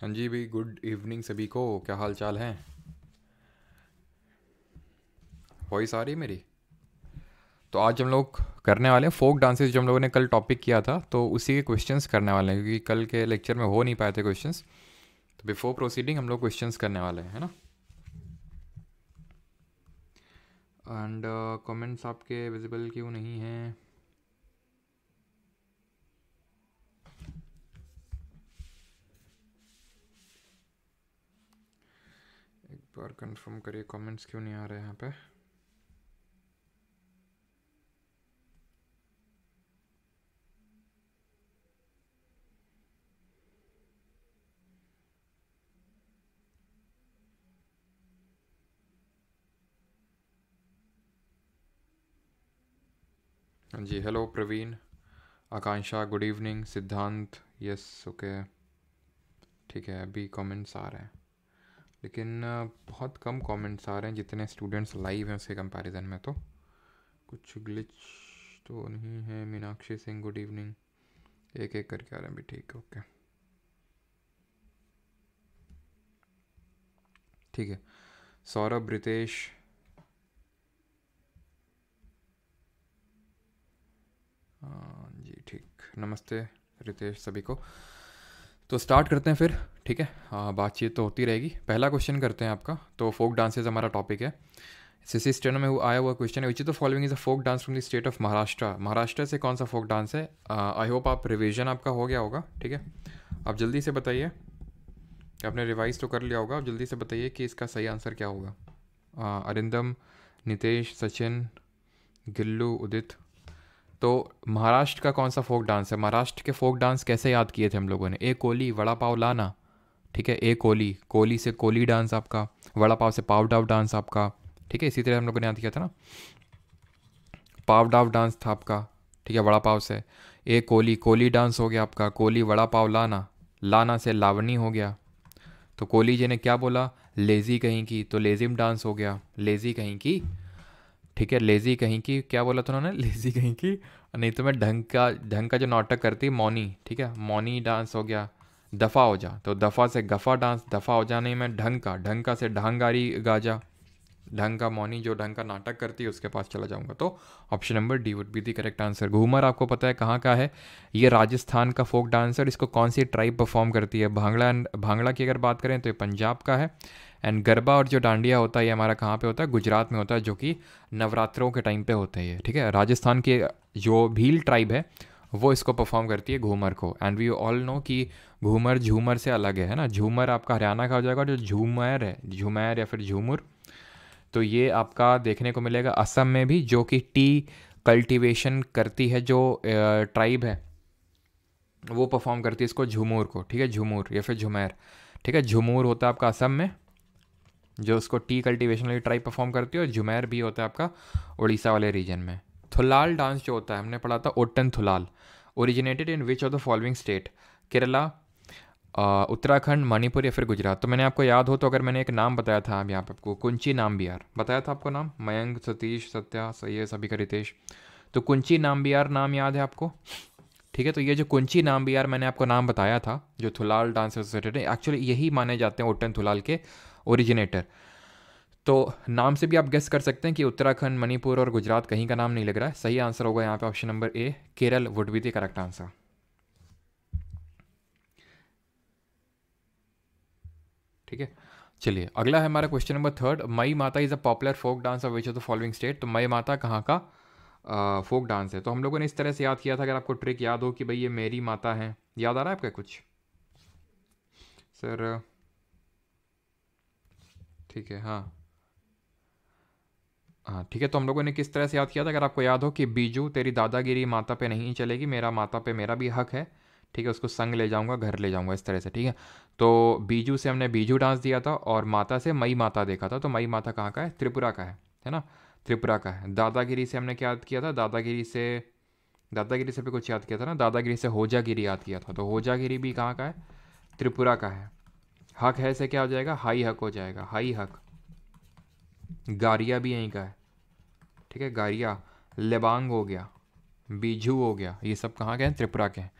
हाँ जी भाई good evening सभी को क्या हाल चाल है वॉइस आ रही मेरी तो आज हम लोग करने वाले हैं फोक डांसेस जो हम लोगों ने कल टॉपिक किया था तो उसी के क्वेश्चंस करने वाले हैं क्योंकि कल के लेक्चर में हो नहीं पाए थे क्वेश्चंस तो बिफोर प्रोसीडिंग हम लोग क्वेश्चंस करने वाले हैं है ना एंड कमेंट्स uh, आपके विजिबल क्यों नहीं हैं कंफर्म करिए कमेंट्स क्यों नहीं आ रहे यहाँ पे हाँ जी hello Praveen Akanksha good evening Siddhant yes okay ठीक है अभी कमेंट्स आ रहे हैं लेकिन बहुत कम कमेंट्स आ रहे हैं जितने स्टूडेंट्स लाइव हैं उसके कंपैरिजन में तो कुछ ग्लिच तो नहीं है मीनाक्षी सिंह गुड इवनिंग एक एक करके आ रहे हैं भी ठीक है ओके ठीक है सौरभ रितेश हाँ जी ठीक नमस्ते रितेश सभी को तो स्टार्ट करते हैं फिर ठीक है हाँ, बातचीत तो होती रहेगी पहला क्वेश्चन करते हैं आपका तो फोक डांसेज हमारा टॉपिक है सिसी स्टेनो में आया हुआ क्वेश्चन है which is the following is a folk dance from the state of Maharashtra Maharashtra से कौन सा फोक डांस है आई होप आप रिविजन आपका हो गया होगा ठीक है आप जल्दी से बताइए आपने रिवाइज तो कर लिया होगा आप जल्दी से बताइए कि इसका सही आंसर क्या होगा अरिंदम नितेश सचिन गिल्लू उदित तो महाराष्ट्र का कौन सा फोक डांस है महाराष्ट्र के फोक डांस कैसे याद किए थे हम लोगों ने ए कोली वड़ा पाव लाना ठीक है ए कोली कोली से कोली डांस आपका वड़ा पाव से पाव डाव डांस आपका ठीक है इसी तरह हम लोगों ने याद किया था ना पाव डाव डांस था आपका ठीक है वड़ा पाव से ए कोली कोली डांस हो गया आपका कोली वड़ा पाव लाना लाना से लावनी हो गया तो कोली जी ने क्या बोला लेज़ी कहीं की तो लेजिम डांस हो गया लेज़ी कहीं की ठीक है लेज़ी कहीं की क्या बोला था उन्होंने लेज़ी कहीं की नहीं तो मैं ढंग का ढंग का जो नाटक करती मौनी ठीक है मौनी डांस हो गया दफ़ा हो जा तो दफ़ा से गफ़ा डांस दफ़ा हो जाने में ढंग का ढंग का से ढांगारी गाजा ढंग का मौनी जो ढंग का नाटक करती है उसके पास चला जाऊंगा तो option number D would be the correct answer Ghoomar आपको पता है कहाँ का है ये राजस्थान का फोक डांसर इसको कौन सी ट्राइब परफॉर्म करती है भांगड़ा एंड भांगड़ा की अगर बात करें तो ये पंजाब का है एंड गरबा और जो डांडिया होता है ये हमारा कहाँ पे होता है गुजरात में होता है जो कि नवरात्रों के टाइम पे होते हैं ये ठीक है राजस्थान की जो भील ट्राइब है वो इसको परफॉर्म करती है घूमर को एंड वी ऑल नो कि घूमर झूमर से अलग है ना झूमर आपका हरियाणा का हो जाएगा जो झूमर है झूमर या फिर झूमर तो ये आपका देखने को मिलेगा असम में भी जो कि टी कल्टीवेशन करती है जो ट्राइब है वो परफॉर्म करती है इसको झूमूर को ठीक है झूमूर या फिर झुमैर ठीक है झुमूर होता है आपका असम में जो उसको टी कल्टीवेशन वाली ट्राइब परफॉर्म करती है और झुमैर भी होता है आपका उड़ीसा वाले रीजन में थुलाल डांस जो होता है हमने पढ़ा था Ottan Thullal originated in which of the following state Kerala Uttarakhand Manipur या फिर गुजरात तो मैंने आपको याद हो तो अगर मैंने एक नाम बताया था अभी यहाँ पर आपको कुंची नाम बिहार बताया था आपको नाम मयंक सतीश सत्या सैय सभी का रितेश तो कुंची नाम बिहार नाम याद है आपको ठीक है तो ये जो कुंची नाम भी यार मैंने आपको नाम बताया था जो थुलाल डांस एसोसिएटेड रिलेटेड है एक्चुअली यही माने जाते हैं ओटन थुलाल के ओरिजिनेटर तो नाम से भी आप गेस कर सकते हैं कि उत्तराखंड मणिपुर और गुजरात कहीं का नाम नहीं लग रहा है सही आंसर होगा यहाँ पे option number A Kerala would be the correct answer ठीक है चलिए अगला है हमारा question number third Mai Mata is a popular folk dance of which of the following state तो मई माता कहाँ का फोक uh, डांस है तो हम लोगों ने इस तरह से याद किया था अगर आपको ट्रिक याद हो कि भाई ये मेरी माता है याद आ रहा है आपका कुछ सर ठीक है हाँ हाँ ठीक है तो हम लोगों ने किस तरह से याद किया था अगर आपको याद हो कि बीजू तेरी दादागिरी माता पे नहीं चलेगी मेरा माता पे मेरा भी हक है ठीक है उसको संग ले जाऊंगा घर ले जाऊँगा इस तरह से ठीक है तो बीजू से हमने बीजू डांस दिया था और माता से मई माता देखा था तो मई माता कहाँ का है त्रिपुरा का है है ना त्रिपुरा का है दादागिरी से हमने क्या याद किया था दादागिरी से दादागिरी से भी कुछ याद किया था ना दादागिरी से होजागिरी याद किया था तो होजागिरी भी कहाँ का है त्रिपुरा का है हक है से क्या हो जाएगा हाई हक हो जाएगा हाई हक गारिया भी यहीं का है ठीक है गारिया लेबांग हो गया बीजू हो गया ये सब कहाँ के हैं त्रिपुरा के हैं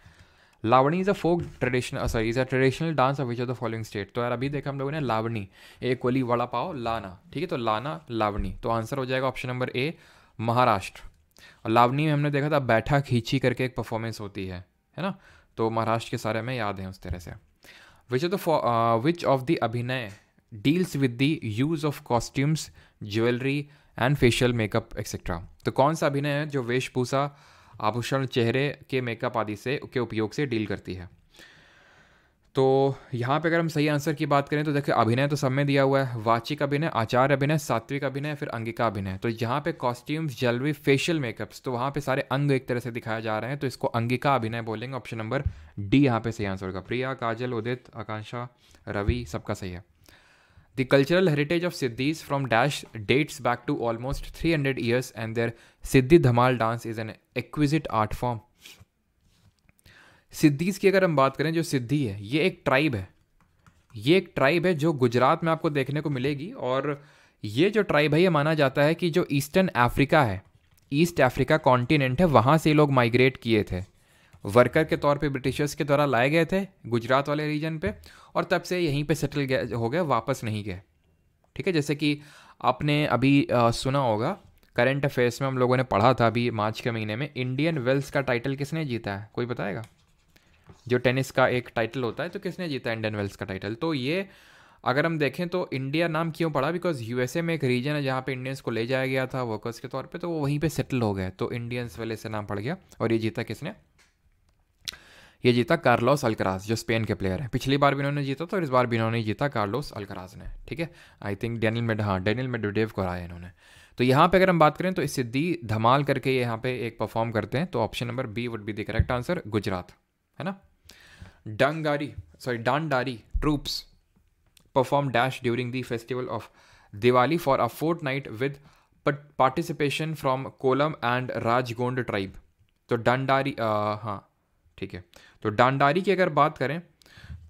Lavani is a folk traditional sorry is a traditional dance of which of the following state तो यार अभी देखा हम लोगों ने लावणी एक कोली वड़ा पाओ लाना ठीक है तो लाना लावणी तो आंसर हो जाएगा ऑप्शन नंबर ए महाराष्ट्र और लावणी में हमने देखा था बैठा खींची करके एक परफॉर्मेंस होती है है ना तो महाराष्ट्र के सारे हमें याद हैं उस तरह से which of the which of the Abhinaya deals with the use of costumes jewellery and facial makeup etcetera तो कौन सा अभिनय है जो वेशभूषा आभूषण चेहरे के मेकअप आदि से के उपयोग से डील करती है तो यहाँ पे अगर हम सही आंसर की बात करें तो देखिए अभिनय तो सब में दिया हुआ है वाचिक अभिनय आचार अभिनय सात्विक अभिनय फिर अंगिका अभिनय तो यहाँ पे कॉस्ट्यूम्स ज्वेलरी फेशियल मेकअप्स तो वहाँ पे सारे अंग एक तरह से दिखाया जा रहे हैं तो इसको अंगिका अभिनय बोलेंगे ऑप्शन नंबर डी यहाँ पे सही आंसर होगा प्रिया काजल उदित आकांक्षा रवि सबका सही है The cultural heritage of Siddhis from Dash dates back to almost 300 years, and their Siddhi Dhamal dance is an exquisite art form. सिद्धीज़ की अगर हम बात करें जो सिद्धि है ये एक ट्राइब है ये एक ट्राइब है जो गुजरात में आपको देखने को मिलेगी और ये जो ट्राइब है ये माना जाता है कि जो ईस्टर्न अफ्रीका है ईस्ट अफ्रीका कॉन्टिनेंट है वहाँ से लोग माइग्रेट किए थे वर्कर के तौर पे ब्रिटिशर्स के द्वारा लाए गए थे गुजरात वाले रीजन पे और तब से यहीं पे सेटल गए हो गए वापस नहीं गए ठीक है जैसे कि आपने अभी आ, सुना होगा करंट अफेयर्स में हम लोगों ने पढ़ा था अभी मार्च के महीने में इंडियन वेल्स का टाइटल किसने जीता है कोई बताएगा जो टेनिस का एक टाइटल होता है तो किसने जीता है इंडियन वेल्स का टाइटल तो ये अगर हम देखें तो इंडिया नाम क्यों पड़ा बिकॉज यू में एक रीजन है जहाँ पे इंडियंस को ले जाया गया था वर्कर्स के तौर पे तो वो वहीं पे सेटल हो गए तो इंडियंस वाले से नाम पड़ गया और ये जीता किसने ये जीता कार्लोस अल्कराज जो स्पेन के प्लेयर हैं पिछली बार भी इन्होंने जीता था और इस बार भी इन्होंने जीता कार्लोस अल्कराज ने ठीक है आई थिंक डेनिल मेड हाँ डेनिल मेडोडेव को हराया इन्होंने तो यहाँ पे अगर हम बात करें तो इससे दी धमाल करके यहाँ पे एक परफॉर्म करते हैं तो option number B would be the correct answer Gujarat है ना Dangari sorry Dandari troupes perform dash during the festival of Diwali for a fortnight with participation from Kolam and Rajgond tribe तो डंडारी uh, हाँ ठीक है तो डांडारी की अगर बात करें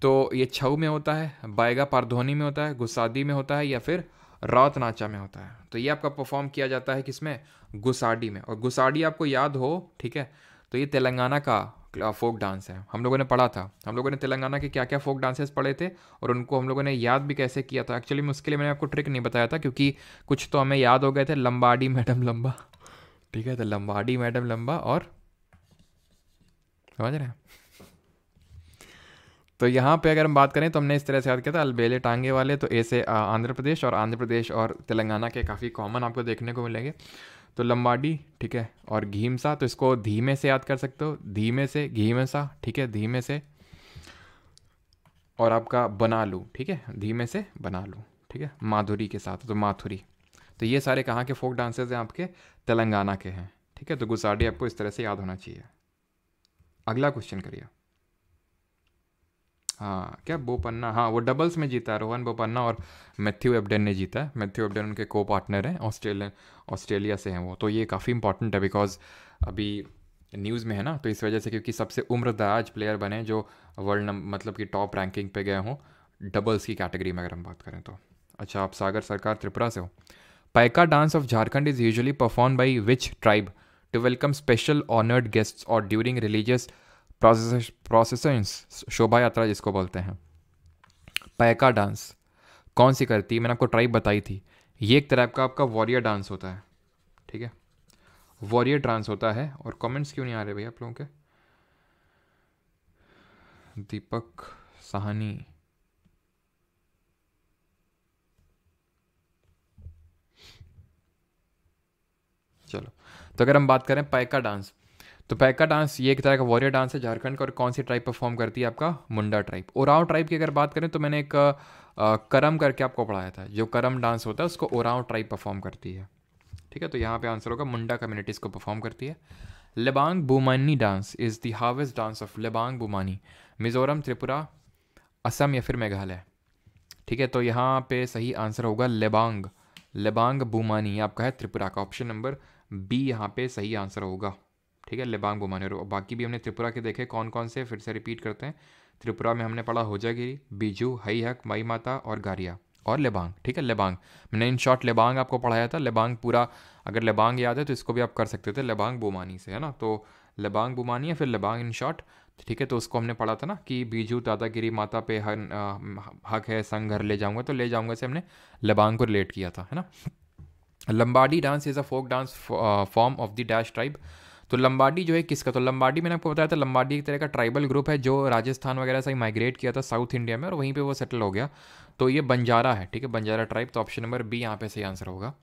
तो ये छऊ में होता है बायगा पारधोनी में होता है गुसादी में होता है या फिर रात नाचा में होता है तो ये आपका परफॉर्म किया जाता है किसमें गुसाडी में और गुसाडी आपको याद हो ठीक है तो ये तेलंगाना का फोक डांस है हम लोगों ने पढ़ा था हम लोगों ने तेलंगाना के क्या क्या फोक डांसेस पढ़े थे और उनको हम लोगों ने याद भी कैसे किया था एक्चुअली में उसके लिए मैंने आपको ट्रिक नहीं बताया था क्योंकि कुछ तो हमें याद हो गए थे लंबाडी मैडम लंबा ठीक है तो लंबाडी मैडम लंबा और समझ रहे हैं तो यहाँ पे अगर हम बात करें तो हमने इस तरह से याद किया था अलबेले टांगे वाले तो ऐसे आंध्र प्रदेश और आंध्र प्रदेश और तेलंगाना के काफ़ी कॉमन आपको देखने को मिलेंगे तो लम्बाडी ठीक है और घीमसा तो इसको धीमे से याद कर सकते हो धीमे से घीमेसा ठीक है धीमे से और आपका बना लूँ ठीक है धीमे से बना लूँ ठीक है माधुरी के साथ तो माथुरी तो ये सारे कहाँ के फोक डांसेज हैं आपके तेलंगाना के हैं ठीक है तो गुसाडी आपको इस तरह से याद होना चाहिए अगला क्वेश्चन करिए हाँ क्या बोपन्ना हाँ वो डबल्स में जीता है रोहन बोपन्ना और मैथ्यू एबडन ने जीता है मैथ्यू एबडेन उनके को पार्टनर हैं ऑस्ट्रेलिया ऑस्ट्रेलिया से हैं वो तो ये काफ़ी इंपॉर्टेंट है बिकॉज अभी न्यूज़ में है ना तो इस वजह से क्योंकि सबसे दराज प्लेयर बने जो वर्ल्ड मतलब कि टॉप रैंकिंग पे गए हों डबल्स की कैटेगरी में अगर हम बात करें तो अच्छा आप सागर सरकार त्रिपुरा से हो Paika dance of Jharkhand is usually perform by which tribe to welcome special honored guests और during religious processions Shobha Yatra जिसको बोलते हैं पैका डांस कौन सी करती है मैंने आपको ट्राइब बताई थी ये एक तरह का आपका वॉरियर डांस होता है ठीक है वॉरियर डांस होता है और कमेंट्स क्यों नहीं आ रहे भैया आप लोगों के दीपक साहनी तो अगर हम बात करें पैका डांस तो पैका डांस ये एक तरह का वॉरियर डांस है झारखंड का और कौन सी ट्राइब परफॉर्म करती है आपका मुंडा ट्राइब ओराव ट्राइब की अगर बात करें तो मैंने एक करम करके आपको पढ़ाया था जो करम डांस होता है उसको ओराव ट्राइब परफॉर्म करती है ठीक है तो यहाँ पे आंसर होगा मुंडा कम्युनिटीज़ को परफॉर्म करती है Lebang Boomani dance is the harvest dance of Lebang Boomani Mizoram Tripura Assam या फिर मेघालय ठीक है तो यहाँ पे सही आंसर होगा लेबांग लेबांग बुमानी आपका है त्रिपुरा का ऑप्शन नंबर बी यहाँ पे सही आंसर होगा ठीक है लेबांग बोमानेरो बाकी भी हमने त्रिपुरा के देखे कौन कौन से फिर से रिपीट करते हैं त्रिपुरा में हमने पढ़ा होजागिरी बीजू हई हक मई माता और गारिया और लेबांग ठीक है लेबांग मैंने इन शॉर्ट लेबांग आपको पढ़ाया था लेबांग पूरा अगर लेबांग याद है तो इसको भी आप कर सकते थे लेबांग बोमानी से है ना तो लेबांग बुमानी या फिर लेबांग इन शॉर्ट ठीक है तो उसको हमने पढ़ा था ना कि बीजू दादागिरी माता पे हक है संग घर ले जाऊँगा तो ले जाऊँगा से हमने लेबांग को रिलेट किया था है ना Lambadi dance is a folk dance form of the dash tribe तो लंबाडी जो है किसका तो लंबाडी मैंने आपको बताया था लंबाडी एक तरह का ट्राइबल ग्रुप है जो राजस्थान वगैरह से माइग्रेट किया था साउथ इंडिया में और वहीं पे वो सेटल हो गया तो ये बंजारा है ठीक है बंजारा ट्राइब तो ऑप्शन नंबर बी यहाँ पे सही आंसर होगा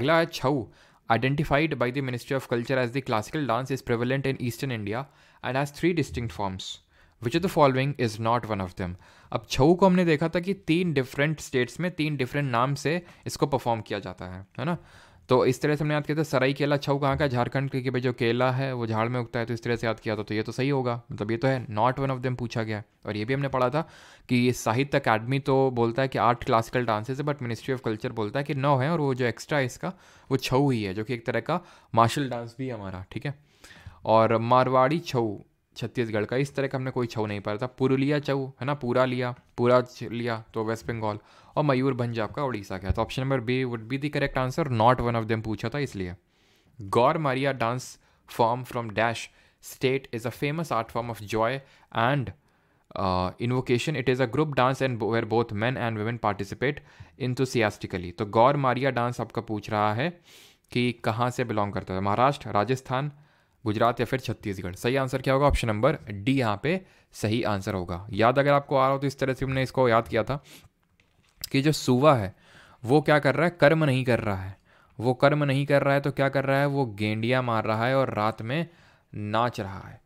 अगला है Chhau identified by the ministry of culture as the classical dance is prevalent in eastern India and has three distinct forms which of the following is not one of them अब छऊ को हमने देखा था कि तीन डिफरेंट स्टेट्स में तीन different नाम से इसको परफॉर्म किया जाता है है ना तो इस तरह से हमने याद किया था सराई केला छऊ कहाँ का झारखंड के भाई जो केला है वो झाड़ में उगता है तो इस तरह से याद किया था तो ये तो सही होगा मतलब ये तो है नॉट वन ऑफ देम पूछा गया और ये भी हमने पढ़ा था कि साहित्य अकेडमी तो बोलता है कि आठ क्लासिकल डांसेस है बट मिनिस्ट्री ऑफ कल्चर बोलता है कि नौ है और वो जो एक्स्ट्रा है इसका वो छऊ ही है जो कि एक तरह का मार्शल डांस भी है हमारा ठीक है और मारवाड़ी छऊ छत्तीसगढ़ का इस तरह का हमने कोई छऊ नहीं पाया था पुरुलिया चऊ है ना पूरा लिया पूरा लिया तो वेस्ट बंगाल और मयूरभंज आपका उड़ीसा का तो option number B would be the correct answer not one of them पूछा था इसलिए Gaur Maria dance form from dash state is a famous art form of joy and invocation it is a group dance and where both man and women participate enthusiastically तो Gaur Maria dance आपका पूछ रहा है कि कहाँ से बिलोंग करता है महाराष्ट्र राजस्थान गुजरात या फिर छत्तीसगढ़ सही आंसर क्या होगा ऑप्शन नंबर डी यहाँ पे सही आंसर होगा याद अगर आपको आ रहा हो तो इस तरह से हमने इसको याद किया था कि जो सुवा है वो क्या कर रहा है कर्म नहीं कर रहा है वो कर्म नहीं कर रहा है तो क्या कर रहा है वो गेंडिया मार रहा है और रात में नाच रहा है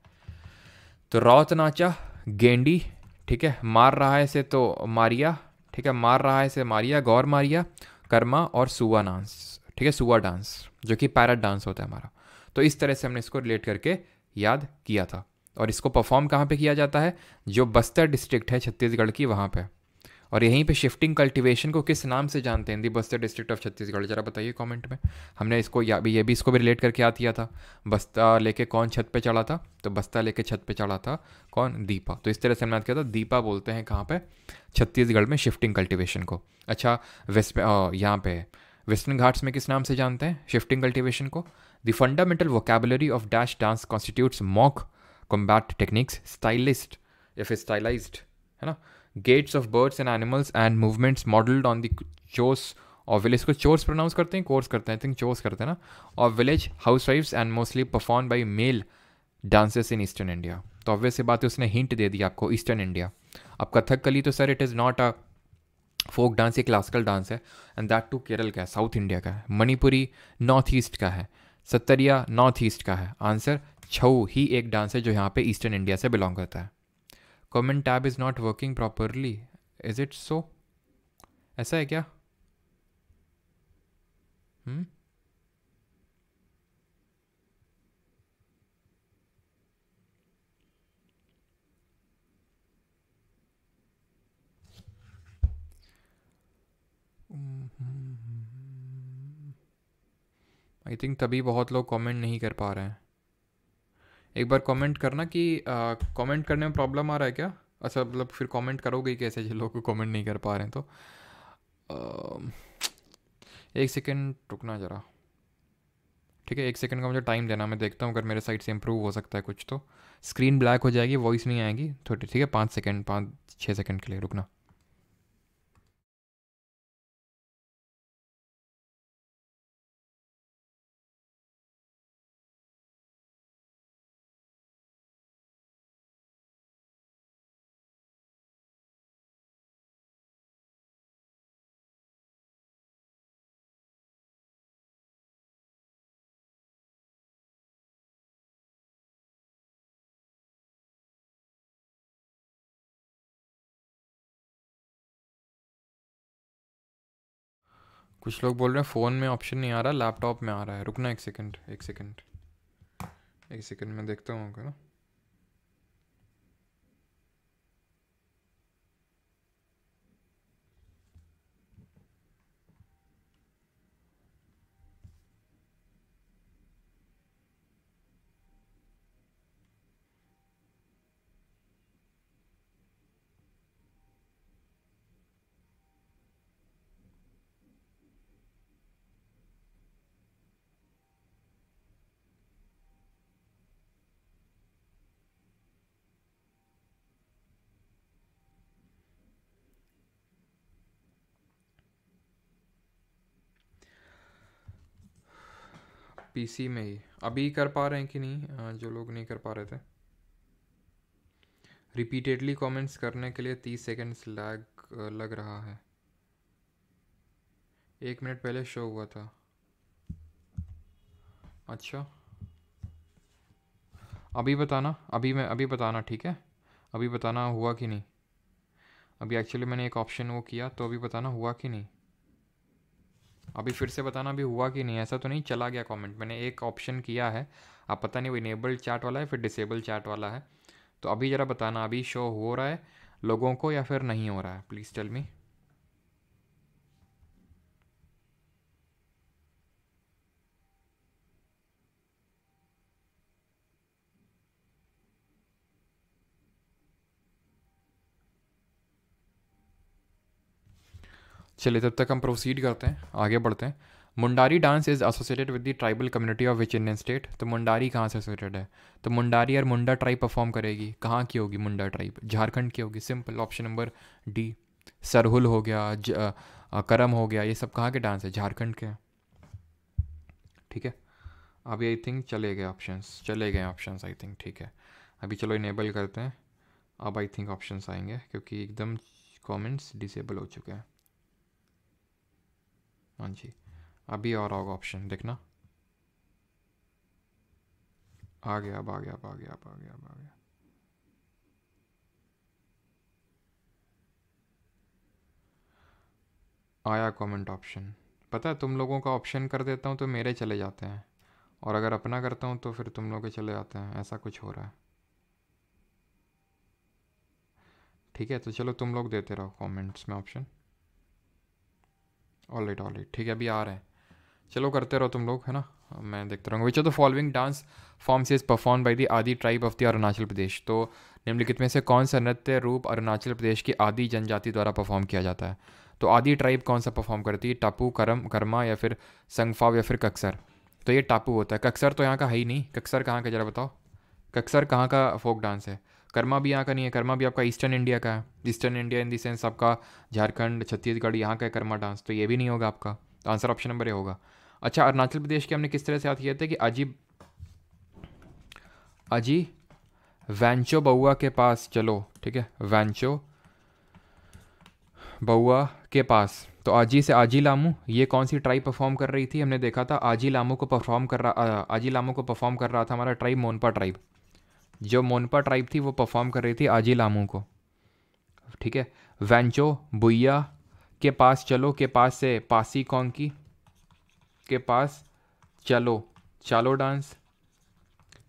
तो रौत नाचा गेंडी ठीक है मार रहा है से तो मारिया ठीक है मार रहा है से मारिया गौर मारिया कर्मा और सुवा डांस ठीक है सुवा डांस जो कि पैरट डांस होता है हमारा तो इस तरह से हमने इसको रिलेट करके याद किया था और इसको परफॉर्म कहाँ पे किया जाता है जो बस्तर डिस्ट्रिक्ट है छत्तीसगढ़ की वहाँ पे और यहीं पे शिफ्टिंग कल्टीवेशन को किस नाम से जानते हैं the Bastar district of Chhattisgarh जरा बताइए कमेंट में हमने इसको या भी ये भी इसको भी रिलेट करके याद किया था बस्ता लेके कौन छत पे चढ़ा था तो बस्ता लेके छत पे चढ़ा था कौन दीपा तो इस तरह से हमने याद किया था दीपा बोलते हैं कहाँ पर छत्तीसगढ़ में शिफ्टिंग कल्टिवेशन को अच्छा वेस्ट यहाँ पे वेस्टर्न घाट्स में किस नाम से जानते हैं शिफ्टिंग कल्टिवेशन को The fundamental vocabulary of dash dance constitutes mock combat techniques, stylized, if it's stylized, है ना gaits of birds and animals and movements modelled on the चोस और विलेज को चोर्स प्रोनाउंस करते हैं कोर्स करते हैं आई थिंक चोर्स करते हैं ना और village house wives and mostly perform by male dances in eastern India तो ऑब्वियस सी बात है उसने हिंट दे दी आपको ईस्टर्न इंडिया अब कथक कली तो sir it is not a folk dance ये क्लासिकल डांस है एंड दैट टू केरल का है साउथ इंडिया का है मणिपुरी नॉर्थ ईस्ट का है सत्तरिया नॉर्थ ईस्ट का है आंसर छऊ ही एक डांस है जो यहाँ पे ईस्टर्न इंडिया से बिलोंग करता है comment tab is not working properly is it so ऐसा है क्या हम्म hmm? आई थिंक तभी बहुत लोग कमेंट नहीं कर पा रहे हैं एक बार कमेंट करना कि कमेंट करने में प्रॉब्लम आ रहा है क्या अच्छा मतलब फिर कमेंट करोगे कैसे जो लोग कमेंट नहीं कर पा रहे हैं तो आ, एक सेकेंड रुकना ज़रा ठीक है एक सेकेंड का मुझे टाइम देना मैं देखता हूँ अगर मेरे साइड से इम्प्रूव हो सकता है कुछ तो स्क्रीन ब्लैक हो जाएगी वॉइस नहीं आएगी थोड़ी तो ठीक है पाँच सेकेंड पाँच छः सेकेंड के लिए रुकना कुछ लोग बोल रहे हैं फ़ोन में ऑप्शन नहीं आ रहा लैपटॉप में आ रहा है रुकना एक सेकंड एक सेकंड एक सेकंड में देखता हूँ ना पीसी में ही अभी कर पा रहे हैं कि नहीं जो लोग नहीं कर पा रहे थे रिपीटेडली कमेंट्स करने के लिए तीस सेकेंड्स लैग लग रहा है एक मिनट पहले शो हुआ था अच्छा अभी बताना अभी मैं अभी बताना ठीक है अभी बताना हुआ कि नहीं अभी एक्चुअली मैंने एक ऑप्शन वो किया तो अभी बताना हुआ कि नहीं अभी फिर से बताना अभी हुआ कि नहीं ऐसा तो नहीं चला गया कमेंट मैंने एक ऑप्शन किया है आप पता नहीं वो इनेबल चैट वाला है फिर डिसेबल चैट वाला है तो अभी ज़रा बताना अभी शो हो रहा है लोगों को या फिर नहीं हो रहा है प्लीज़ टेल मी चलिए तब तक हम प्रोसीड करते हैं आगे बढ़ते हैं Mundari dance is associated with the tribal community of which Indian state तो मुंडारी कहाँ से एसोसिएटेड है तो मुंडारी और मुंडा ट्राइब परफॉर्म करेगी कहाँ की होगी मुंडा ट्राइब झारखंड की होगी simple option number D Sarhul हो गया ज, आ, करम हो गया ये सब कहाँ के डांस है झारखंड के ठीक है अभी आई थिंक चले गए ऑप्शन चले गए ऑप्शन आई थिंक ठीक है अभी चलो इनेबल करते हैं अब आई थिंक ऑप्शंस आएंगे क्योंकि एकदम कमेंट्स डिसेबल हो चुके हैं हाँ जी अभी और आओगे ऑप्शन देखना आ गया अब आ गया अब आ गया अब आ गया अब आ गया आया कमेंट ऑप्शन पता है तुम लोगों का ऑप्शन कर देता हूँ तो मेरे चले जाते हैं और अगर अपना करता हूँ तो फिर तुम लोग के चले जाते हैं ऐसा कुछ हो रहा है ठीक है तो चलो तुम लोग देते रहो कमेंट्स में option all right all right ठीक है अभी आ रहे हैं चलो करते रहो तुम लोग है ना मैं देखता रहूँगा which of the following dance forms is perform by the Adi tribe of the Arunachal Pradesh तो निम्नलिखित में से कौन सा नृत्य रूप अरुणाचल प्रदेश की आदि जनजाति द्वारा परफॉर्म किया जाता है तो आदि ट्राइब कौन सा परफॉर्म करती है टापू करम कर्मा या फिर संगफाव या फिर कक्सर तो ये टापू होता है कक्सर तो यहाँ का है ही नहीं कक्सर कहाँ का जरा बताओ कक्सर कहाँ का फोक डांस है कर्मा भी यहाँ का नहीं है कर्मा भी आपका ईस्टर्न इंडिया का है eastern India in this sense आपका झारखंड छत्तीसगढ़ यहाँ का है कर्मा डांस तो ये भी नहीं होगा आपका तो आंसर ऑप्शन नंबर ए होगा अच्छा अरुणाचल प्रदेश के हमने किस तरह से याद किया था कि अजीब अजी वैंचो बउआ के पास चलो ठीक है वैंचो बउआ के पास तो आजी से आजी लामू ये कौन सी ट्राइब परफॉर्म कर रही थी हमने देखा था आजी लामू को परफॉर्म कर रहा आजी लामू को परफॉर्म कर रहा था हमारा ट्राइब मोनपा ट्राइब जो मोनपा ट्राइब थी वो परफॉर्म कर रही थी आजी लामू को ठीक है वेंचो बुइया के पास चलो के पास से पासी कॉन्की के पास चलो चलो डांस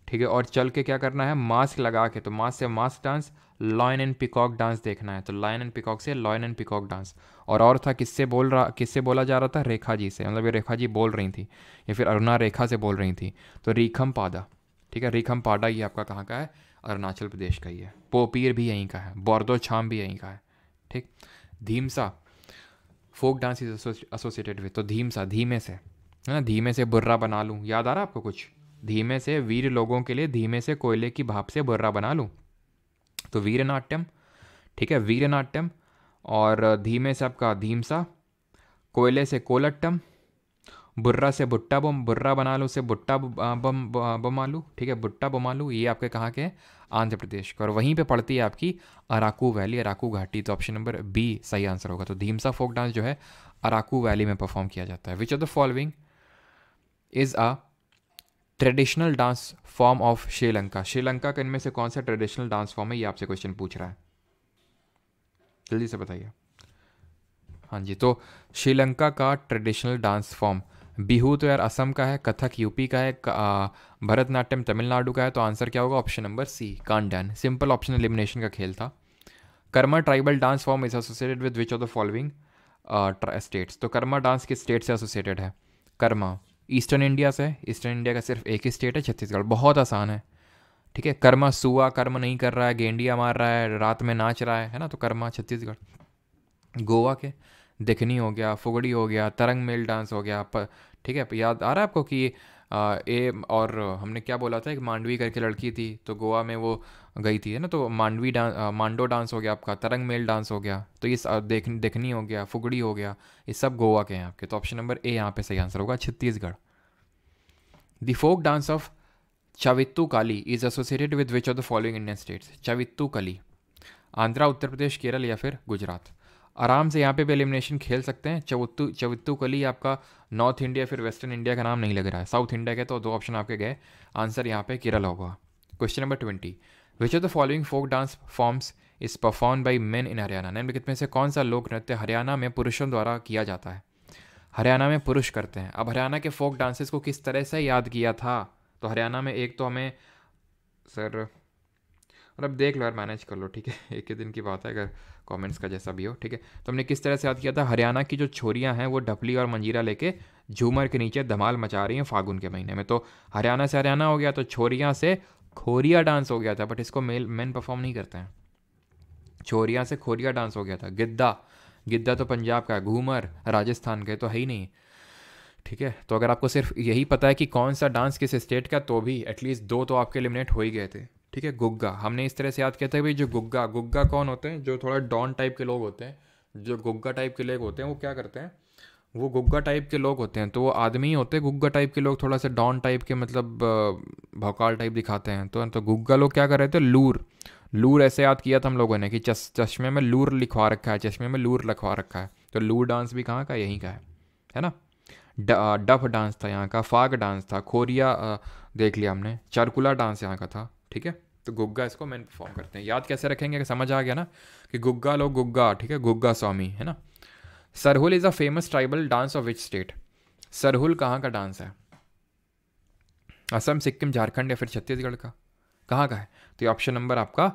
ठीक है और चल के क्या करना है मास्क लगा के तो मास्क से mask dance lion and peacock dance देखना है तो लॉयन एंड पिकॉक से लॉयन एंड पिकॉक डांस और और था किससे बोल रहा किससे बोला जा रहा था रेखा जी से मतलब ये रेखा जी बोल रही थी या फिर अरुणा रेखा से बोल रही थी तो रीखम पादा ठीक है रिखम पाडा ये आपका कहाँ का है अरुणाचल प्रदेश का ही है पोपीर भी यहीं का है बोर्दो छाम भी यहीं का है ठीक Dhimsa folk dance is associated with तो धीमसा धीमे से है ना धीमे से बुर्रा बना लूँ याद आ रहा आपको कुछ धीमे से वीर लोगों के लिए धीमे से कोयले की भाप से बुर्रा बना लूँ तो वीर नाट्यम ठीक है वीर नाट्यम और धीमे से आपका धीमसा कोयले से कोलट्टम बुर्रा से भुट्टा बम बुर्रा बना लो से भुट्टा बम बम आलू ठीक है भुट्टा बम आलू ये आपके कहाँ के आंध्र प्रदेश का और वहीं पे पड़ती है आपकी अराकू वैली अराकू घाटी तो ऑप्शन नंबर बी सही आंसर होगा तो धीमसा फोक डांस जो है अराकू वैली में परफॉर्म किया जाता है which of the following is a traditional dance form of Sri Lanka Sri Lanka का इनमें से कौन सा ट्रेडिशनल डांस फॉर्म है ये आपसे क्वेश्चन पूछ रहा है जल्दी से बताइए हाँ जी तो श्रीलंका का ट्रेडिशनल डांस फॉर्म बिहू तो यार असम का है कथक यूपी का है भरतनाट्यम तमिलनाडु का है तो आंसर क्या होगा option number C Kandyan simple option elimination का खेल था Karma tribal dance form is associated with which of the following states तो कर्मा डांस किस स्टेट से एसोसिएटेड है कर्मा ईस्टर्न इंडिया से ईस्टर्न इंडिया का सिर्फ एक ही स्टेट है छत्तीसगढ़ बहुत आसान है ठीक है कर्मा सुआ कर्म नहीं कर रहा है गेंडिया मार रहा है रात में नाच रहा है है ना तो कर्मा छत्तीसगढ़ गोवा के देखनी हो गया फुगड़ी हो गया तरंग मेल डांस हो गया ठीक है याद आ रहा है आपको कि ए और हमने क्या बोला था एक मांडवी करके लड़की थी तो गोवा में वो गई थी है ना तो मांडवी डांस मांडो डांस हो गया आपका तरंग मेल डांस हो गया तो ये देख देखनी हो गया फुगड़ी हो गया ये सब गोवा के हैं आपके तो ऑप्शन नंबर ए यहाँ पे सही आंसर होगा Chhattisgarh the folk dance of Chavittu Kali is associated with which of the following Indian states Chavittu Kali Andhra Uttar Pradesh Kerala या फिर गुजरात आराम से यहाँ पे भी एलिमिनेशन खेल सकते हैं चवत्तू चवत्तू कली आपका नॉर्थ इंडिया फिर वेस्टर्न इंडिया का नाम नहीं लग रहा है साउथ इंडिया के तो दो ऑप्शन आपके गए आंसर यहाँ पे केरल होगा question number twenty which of the following folk dance forms is perform by men in Haryana निम्नलिखित में से कौन सा लोक नृत्य हरियाणा में पुरुषों द्वारा किया जाता है हरियाणा में पुरुष करते हैं अब हरियाणा के फोक डांसेस को किस तरह से याद किया था तो हरियाणा में एक तो हमें सर मतलब देख लो यार मैनेज कर लो ठीक है एक ही दिन की बात है अगर कमेंट्स का जैसा भी हो ठीक है तो हमने किस तरह से याद किया था हरियाणा की जो छोरियां हैं वो ढपली और मंजीरा लेके झूमर के नीचे धमाल मचा रही हैं फागुन के महीने में तो हरियाणा से हरियाणा हो गया तो छोरियाँ से खोरिया डांस हो गया था बट इसको मेल मेन परफॉर्म नहीं करते हैं छोरिया से खोरिया डांस हो गया था गिद्दा गिद्दा तो पंजाब का घूमर राजस्थान के तो है ही नहीं ठीक है तो अगर आपको सिर्फ यही पता है कि कौन सा डांस किस स्टेट का तो भी एटलीस्ट दो तो आपके एलिमिनेट हो ही गए थे ठीक है गुग्गा हमने इस तरह से याद किया था भाई जो गुग्गा गुग्गा कौन होते हैं जो थोड़ा डॉन टाइप के लोग होते हैं जो गुग्गा टाइप के लोग होते हैं वो क्या करते हैं वो गुग्गा टाइप के लोग होते हैं तो वो आदमी ही होते हैं गुग्गा टाइप के लोग थोड़ा सा डॉन टाइप के मतलब भौकाल टाइप दिखाते हैं तो तो गुग्गा लोग क्या कर रहे थे लूर लूर ऐसे याद किया था हम लोगों ने कि चश चश्मे में लूर लिखवा रखा है चश्मे में लूर लिखवा रखा है तो लूर डांस भी कहाँ का यहीं का है है ना डफ डांस था यहाँ का फाग डांस था खोरिया देख लिया हमने चरकुला डांस यहाँ का था ठीक है तो गुग्गा इसको मेन परफॉर्म करते हैं याद कैसे रखेंगे कि समझ आ गया ना कि गुग्गा लो गुग्गा ठीक है गुग्गा स्वामी है ना Sarhul is a famous tribal dance of which state Sarhul कहाँ का डांस है असम सिक्किम झारखंड या फिर छत्तीसगढ़ का कहाँ का है तो ये ऑप्शन नंबर आपका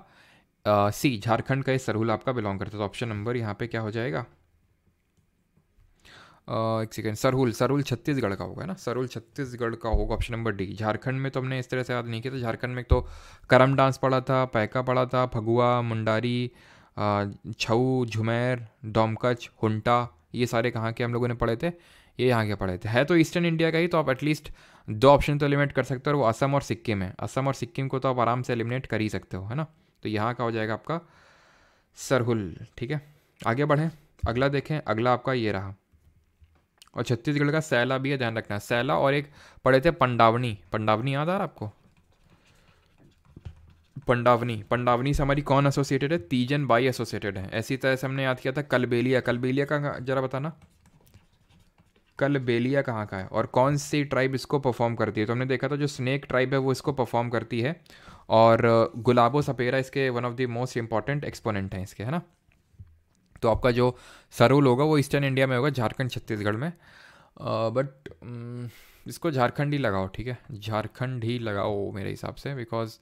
सी झारखंड का ये सरहुल आपका बिलोंग करता है तो ऑप्शन नंबर यहाँ पे क्या हो जाएगा एक सेकेंड सरहुल सरहुल छत्तीसगढ़ का होगा ना सरहुल छत्तीसगढ़ का होगा ऑप्शन नंबर डी झारखंड में तो हमने इस तरह से याद नहीं किया था झारखंड में तो करम डांस पढ़ा था पैका पढ़ा था फगुआ मुंडारी छऊ झुमैर डोमकच हुंटा ये सारे कहाँ के हम लोगों ने पढ़े थे ये यहाँ के पढ़े थे है तो ईस्टर्न इंडिया का ही तो आप एटलीस्ट दो ऑप्शन तो एलिमिनेट कर सकते हो वो असम और सिक्किम है असम और सिक्किम को तो आप आराम से एलिमिनेट कर ही सकते हो है ना तो यहाँ का हो जाएगा आपका सरहुल ठीक है आगे बढ़ें अगला देखें अगला आपका ये रहा और छत्तीसगढ़ का सैला भी है ध्यान रखना सैला और एक पढ़े थे पंडावनी पंडावनी याद आ रहा आपको पंडावनी पंडावनी से हमारी कौन एसोसिएटेड है तीजन बाई एसोसिएटेड है ऐसी तरह से हमने याद किया था कलबेलिया कलबेलिया का जरा बताना कलबेलिया कहाँ का है और कौन सी ट्राइब इसको परफॉर्म करती है तो हमने देखा था जो स्नेक ट्राइब है वो इसको परफॉर्म करती है और गुलाबो सपेरा इसके one of the most important exponent हैं इसके है ना तो आपका जो सरूल होगा वो ईस्टर्न इंडिया में होगा झारखंड छत्तीसगढ़ में बट इसको झारखंड ही लगाओ ठीक है झारखंड ही लगाओ मेरे हिसाब से बिकॉज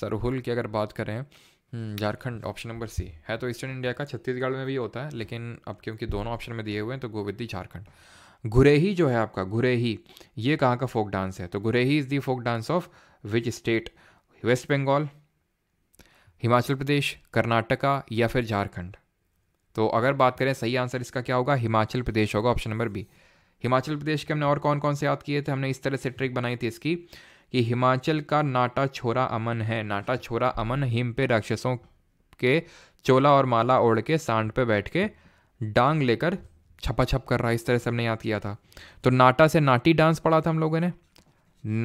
सरहुल की अगर बात करें झारखंड ऑप्शन नंबर सी है तो ईस्टर्न इंडिया का छत्तीसगढ़ में भी होता है लेकिन अब क्योंकि दोनों ऑप्शन में दिए हुए हैं तो गो विद झारखंड घुरेही जो है आपका घुरेही ये कहाँ का फोक डांस है तो Ghurehi is the folk dance of which state West Bengal Himachal Pradesh Karnataka या फिर झारखंड तो अगर बात करें सही आंसर इसका क्या होगा हिमाचल प्रदेश होगा option number B Himachal Pradesh के हमने और कौन कौन से याद किए थे हमने इस तरह से ट्रिक बनाई थी इसकी कि हिमाचल का नाटा छोरा अमन है नाटा छोरा अमन हिम पे राक्षसों के चोला और माला ओढ़ के सांड पे बैठ के डांग लेकर छपा छप कर रहा है इस तरह से हमने याद किया था तो नाटा से नाटी डांस पढ़ा था हम लोगों ने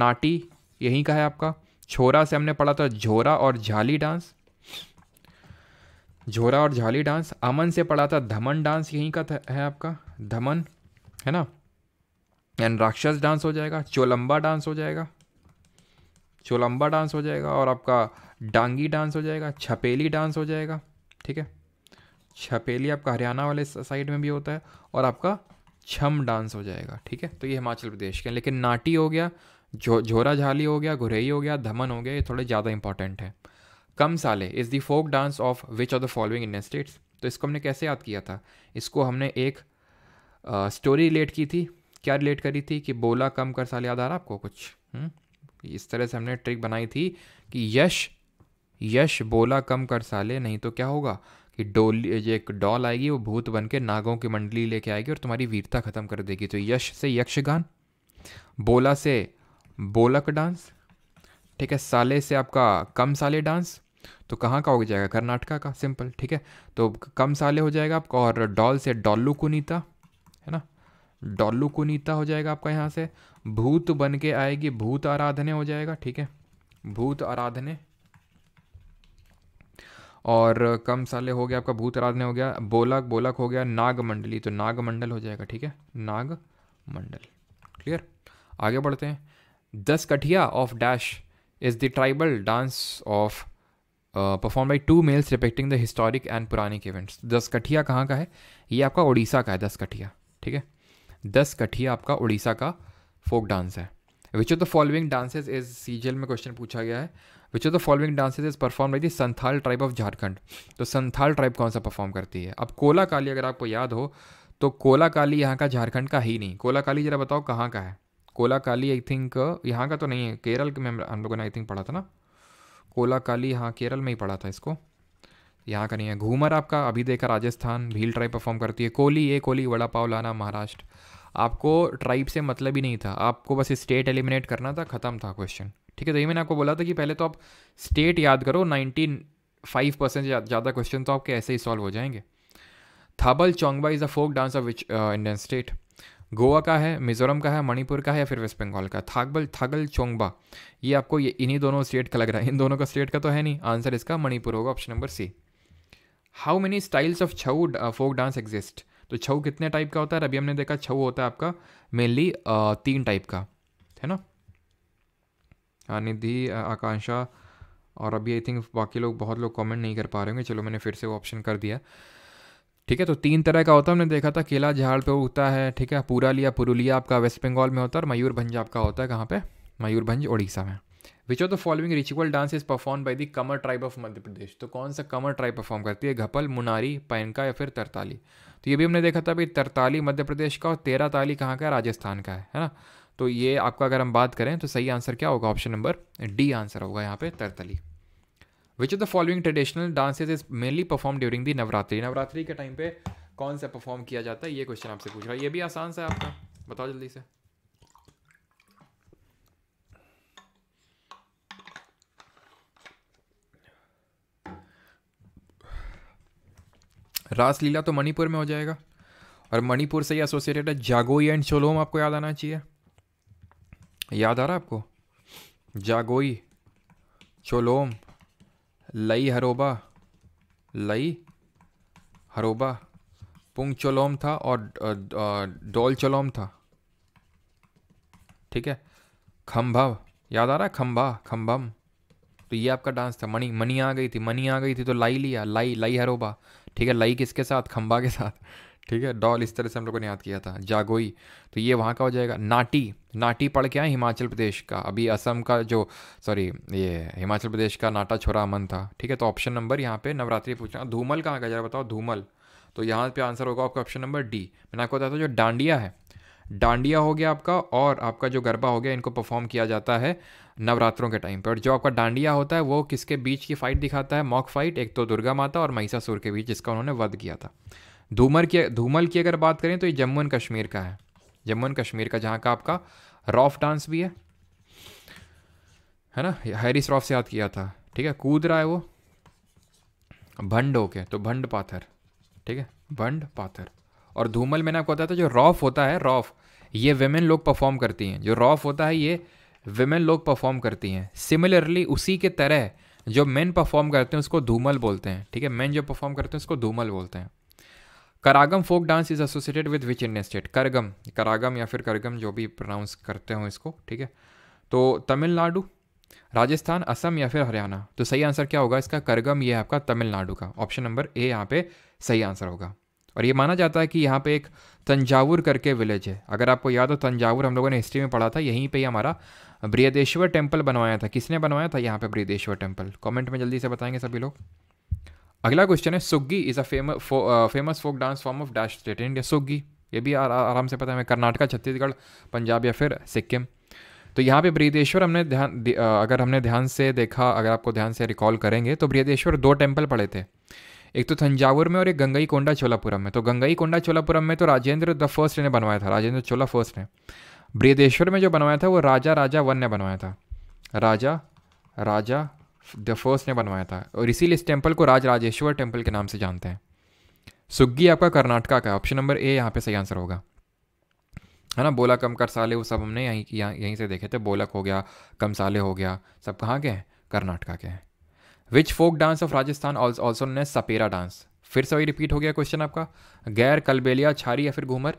नाटी यहीं का है आपका छोरा से हमने पढ़ा था झोरा और झाली डांस झोरा और झाली डांस अमन से पढ़ा था धमन डांस यहीं का है आपका धमन है ना एंड राक्षस डांस हो जाएगा चोलम्बा डांस हो जाएगा चोलम्बा डांस हो जाएगा और आपका डांगी डांस हो जाएगा छपेली डांस हो जाएगा ठीक है छपेली आपका हरियाणा वाले साइड में भी होता है और आपका छम डांस हो जाएगा ठीक है तो ये हिमाचल प्रदेश के लेकिन नाटी हो गया झोरा जो, झाली हो गया घुरई हो गया धमन हो गया ये थोड़े ज़्यादा इंपॉर्टेंट है Kamsale is the folk dance of which are the following Indian states तो इसको हमने कैसे याद किया था इसको हमने एक स्टोरी रिलेट की थी क्या रिलेट करी थी कि बोला कम कर साले याद आ रहा आपको कुछ हुँ? हम्म? इस तरह से हमने ट्रिक बनाई थी कि यश यश बोला कम कर साले नहीं तो क्या होगा कि डोल ये एक डॉल आएगी वो भूत बन के नागों की मंडली लेके आएगी और तुम्हारी वीरता खत्म कर देगी तो यश से यक्षगान बोला से बोलक डांस ठीक है साले से आपका कम साले डांस तो कहाँ का हो जाएगा कर्नाटका का सिंपल ठीक है तो कम साले हो जाएगा आपका और डॉल से डॉल्लू कुनीता है ना डॉल्लू कुनीता हो जाएगा आपका यहाँ से भूत बन के आएगी भूत आराधने हो जाएगा ठीक है भूत आराधने और कम साले हो गया आपका भूत आराधने हो गया बोलक बोलक हो गया नागमंडली तो नागमंडल हो जाएगा ठीक है नागमंडल क्लियर आगे बढ़ते हैं Daskathia of dash is the tribal dance of uh, performed by two males depicting the historic and Puranic events. दस कठिया कहाँ का है ये आपका उड़ीसा का है दस कठिया ठीक है दस कठिया आपका उड़ीसा का फोक डांस है which of the following dances is CGL में क्वेश्चन पूछा गया है which of the following dances is perform by the Santhal tribe of Jharkhand तो संथाल ट्राइब कौन सा परफॉर्म करती है अब कोला काली अगर आपको याद हो तो कोला काली यहाँ का झारखंड का ही नहीं कोला काली जरा बताओ कहाँ का है कोला काली आई थिंक यहाँ का तो नहीं है केरल के में हम लोगों ने आई थिंक पढ़ा था ना कोला काली हाँ केरल में ही पढ़ा था इसको यहाँ का नहीं है घूमर आपका अभी देखा राजस्थान भील ट्राइब परफॉर्म करती है कोली ये कोली वड़ा पाव लाना महाराष्ट्र आपको ट्राइब से मतलब ही नहीं था आपको बस स्टेट एलिमिनेट करना था ख़त्म था क्वेश्चन ठीक है तो ये मैंने आपको बोला था कि पहले तो आप स्टेट याद करो नाइनटीन फाइव परसेंट ज़्यादा क्वेश्चन तो आपके ऐसे ही सॉल्व हो जाएंगे Thabal Chongba is a folk dance of which Indian state Goa का है मिजोरम का है मणिपुर का है या फिर वेस्ट बंगाल का थागबल थागल चोंगबा ये आपको ये इन्हीं दोनों स्टेट का लग रहा है इन दोनों का स्टेट का तो है नहीं आंसर इसका मणिपुर होगा option number C how many styles of Chhau folk dance exist तो छऊ कितने टाइप का होता है अभी हमने देखा छऊ होता है आपका मेनली uh, तीन टाइप का है ना निधि आकांक्षा और अभी आई थिंक बाकी लोग बहुत लोग कमेंट नहीं कर पा रहे होंगे चलो मैंने फिर से वो ऑप्शन कर दिया ठीक है तो तीन तरह का होता है हमने देखा था केला झाड़ पे उगता है ठीक है पुरालिया पुरुलिया आपका वेस्ट बंगाल में होता है और मयूरभंज आपका होता है कहाँ पे मयूरभंज उड़ीसा में which of the following ritual dance is perform by the Kamar tribe of Madhya Pradesh तो कौन सा कमर ट्राइब परफॉर्म करती है घपल मुनारी पैनका या फिर तरताली तो ये भी हमने देखा था भाई तरताली मध्य प्रदेश का और तेरह ताली कहाँ का है राजस्थान का है है ना तो ये आपका अगर हम बात करें तो सही आंसर क्या होगा ऑप्शन नंबर डी आंसर होगा यहाँ पे Tartali which of the following traditional dances is mainly perform during the Navratri Navratri के टाइम पे कौन सा परफॉर्म किया जाता है ये क्वेश्चन आपसे पूछ रहा है ये भी आसान सा है आपका बताओ जल्दी से रासलीला तो मणिपुर में हो जाएगा और मणिपुर से ही एसोसिएटेड है जागोई एंड चोलोम आपको याद आना चाहिए याद आ रहा है आपको जागोई चोलोम लई हरोबा लई हरोबा पुंग चलोम था और डोल चलोम था ठीक है खम्भा याद आ रहा है खम्भा खम्भम तो ये आपका डांस था मनी मनी आ गई थी मनी आ गई थी तो लाई लिया लाई लाई हरोबा ठीक है लाई किसके साथ खम्भा के साथ ठीक है डॉल इस तरह से हम लोगों ने याद किया था जागोई तो ये वहाँ का हो जाएगा नाटी नाटी पढ़ के आए हिमाचल प्रदेश का अभी असम का जो सॉरी ये हिमाचल प्रदेश का नाटा छोरा अमन था ठीक है तो ऑप्शन नंबर यहाँ पे नवरात्रि पूछना धूमल कहाँ का जरा बताओ धूमल तो यहाँ पे आंसर होगा आपका ऑप्शन नंबर डी मैंने आपको बताया था जो डांडिया है डांडिया हो गया आपका और आपका जो गरबा हो गया इनको परफॉर्म किया जाता है नवरात्रों के टाइम पर और जो आपका डांडिया होता है वो किसके बीच की फाइट दिखाता है मॉक फाइट एक तो दुर्गा माता और महिषासुर के बीच जिसका उन्होंने वध किया था धूमर की धूमल की अगर बात करें तो ये जम्मू एंड कश्मीर का है जम्मू एंड कश्मीर का जहाँ का आपका रॉफ डांस भी है है ना हैरिस रॉफ से याद किया था ठीक है कूद रहा है वो भंड होके तो भंड पाथर ठीक है भंड पाथर और धूमल मैंने आपको बताया था जो रॉफ होता है रॉफ ये वेमेन लोग परफॉर्म करती हैं जो रॉफ होता है ये वेमेन लोग परफॉर्म करती हैं सिमिलरली उसी के तरह जो मेन परफॉर्म करते हैं उसको धूमल बोलते हैं ठीक है मेन जो परफॉर्म करते हैं उसको धूमल बोलते हैं Karagam folk dance is associated with which Indian state Karagam Karagam या फिर करगम जो भी प्रोनाउंस करते हो इसको ठीक है तो तमिलनाडु राजस्थान असम या फिर हरियाणा तो सही आंसर क्या होगा इसका करगम ये आपका तमिलनाडु का ऑप्शन नंबर ए यहाँ पे सही आंसर होगा और ये माना जाता है कि यहाँ पे एक तंजावुर करके विलेज है अगर आपको याद हो तंजावुर हम लोगों ने हिस्ट्री में पढ़ा था यहीं पे ही हमारा बृहदेश्वर टेम्पल बनवाया था किसने बनवाया था यहाँ पे बृहदेश्वर टेम्पल कमेंट में जल्दी से बताएंगे सभी लोग अगला क्वेश्चन है Suggi is a famous folk dance form of dash state India Suggi ये भी आराम से पता है हमें कर्नाटका छत्तीसगढ़ पंजाब या फिर सिक्किम तो यहाँ पे बृहदेश्वर हमने ध्यान uh, अगर हमने ध्यान से देखा अगर आपको ध्यान से रिकॉल करेंगे तो बृहदेश्वर दो टेम्पल पड़े थे एक तो थंजावुर में और एक गंगई कोंडा चोलापुरम में तो गंगई कोंडा चोलापुरम में तो राजेंद्र द फर्स्ट ने बनवाया था राजेंद्र चोला फर्स्ट ने बृहदेश्वर में जो बनवाया था वो राजा राजा वन ने बनवाया था राजा राजा द फर्स्ट ने बनवाया था और इसीलिए इस टेम्पल को राज राजेश्वर टेम्पल के नाम से जानते हैं सुग्गी आपका कर्नाटका का ऑप्शन नंबर ए यहाँ पे सही आंसर होगा है ना बोला कम कर साले वो सब हमने यहीं यहाँ यहीं से देखे थे बोलक हो गया कम साले हो गया सब कहाँ के हैं कर्नाटका के हैं which folk dance of Rajasthan also ने सपेरा डांस फिर से वही रिपीट हो गया क्वेश्चन आपका गैर कलबेलिया छारी या फिर घूमर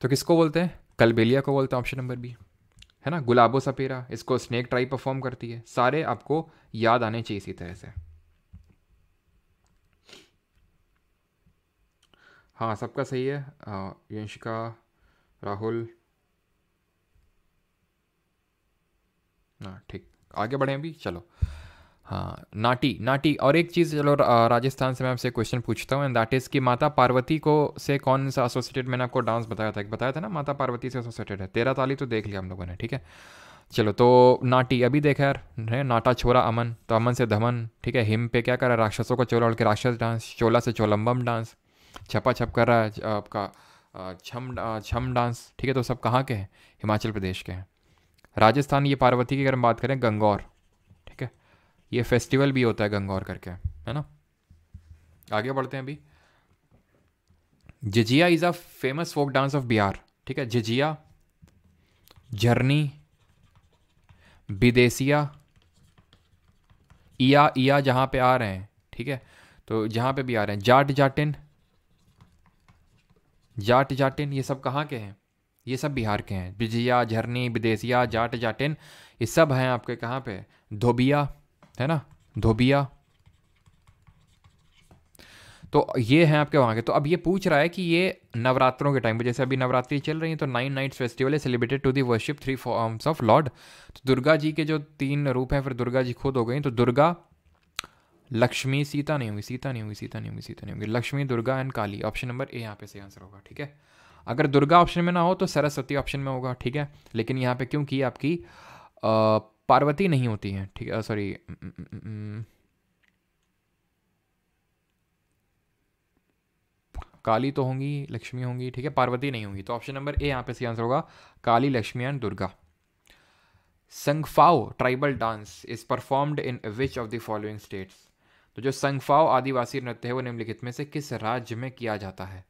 तो किसको बोलते हैं कलबेलिया को बोलते हैं ऑप्शन नंबर बी है ना गुलाबो सपेरा इसको स्नेक ट्राई परफॉर्म करती है सारे आपको याद आने चाहिए इसी तरह से हाँ सबका सही है यंशिका राहुल हाँ ठीक आगे बढ़े अभी चलो हाँ नाटी नाटी और एक चीज़ चलो राजस्थान से मैं आपसे क्वेश्चन पूछता हूँ एंड दैट इज़ कि माता पार्वती को से कौन सा एसोसिएटेड मैंने आपको डांस बताया था बताया था ना माता पार्वती से एसोसिएटेड है तेरा ताली तो देख लिया हम लोगों ने ठीक है चलो तो नाटी अभी देखा यार है नाटा छोरा अमन तो अमन से धमन ठीक है हिम पे क्या कर रहा है राक्षसों का चोला उड़ के राक्षस डांस चोला से चोलम्बम डांस छपा छप कर रहा है आपका छम छम डांस ठीक है तो सब कहाँ के हैं हिमाचल प्रदेश के हैं राजस्थान ये पार्वती की अगर हम बात करें गंगौर ये फेस्टिवल भी होता है गंगौर करके है ना आगे बढ़ते हैं अभी Jajiya is a famous folk dance of Bihar ठीक है जजिया झरनी बिदेसिया इया इया जहाँ पे आ रहे हैं ठीक है तो जहाँ पे भी आ रहे हैं जाट जाटिन जाट जाटिन ये सब कहाँ के हैं ये सब बिहार के हैं बिजिया झरनी विदेशिया जाट जाटिन ये सब हैं आपके कहाँ पे धोबिया है ना धोबिया तो ये हैं आपके वहाँ के तो अब ये पूछ रहा है कि ये नवरात्रों के टाइम पर जैसे अभी नवरात्रि चल रही तो है तो नाइन नाइट्स फेस्टिवल है celebrated to the worship three forms of lord तो दुर्गा जी के जो तीन रूप हैं फिर दुर्गा जी खुद हो गई तो दुर्गा लक्ष्मी सीता नहीं हुई सीता नहीं हुई सीता नहीं हुई सीता नहीं होगी Lakshmi Durga and Kali option number A यहाँ पे सही आंसर होगा ठीक है अगर दुर्गा ऑप्शन में ना हो तो सरस्वती ऑप्शन में होगा ठीक है लेकिन यहाँ पे क्योंकि आपकी पार्वती नहीं होती हैं ठीक है sorry mm, mm, mm, Kali तो होंगी लक्ष्मी होंगी ठीक है पार्वती नहीं होंगी तो ऑप्शन नंबर ए यहाँ पे सही आंसर होगा Kali Lakshmi and Durga Sangphao tribal dance is performed in which of the following states तो जो संगफाओ आदिवासी नृत्य है वो निम्नलिखित में से किस राज्य में किया जाता है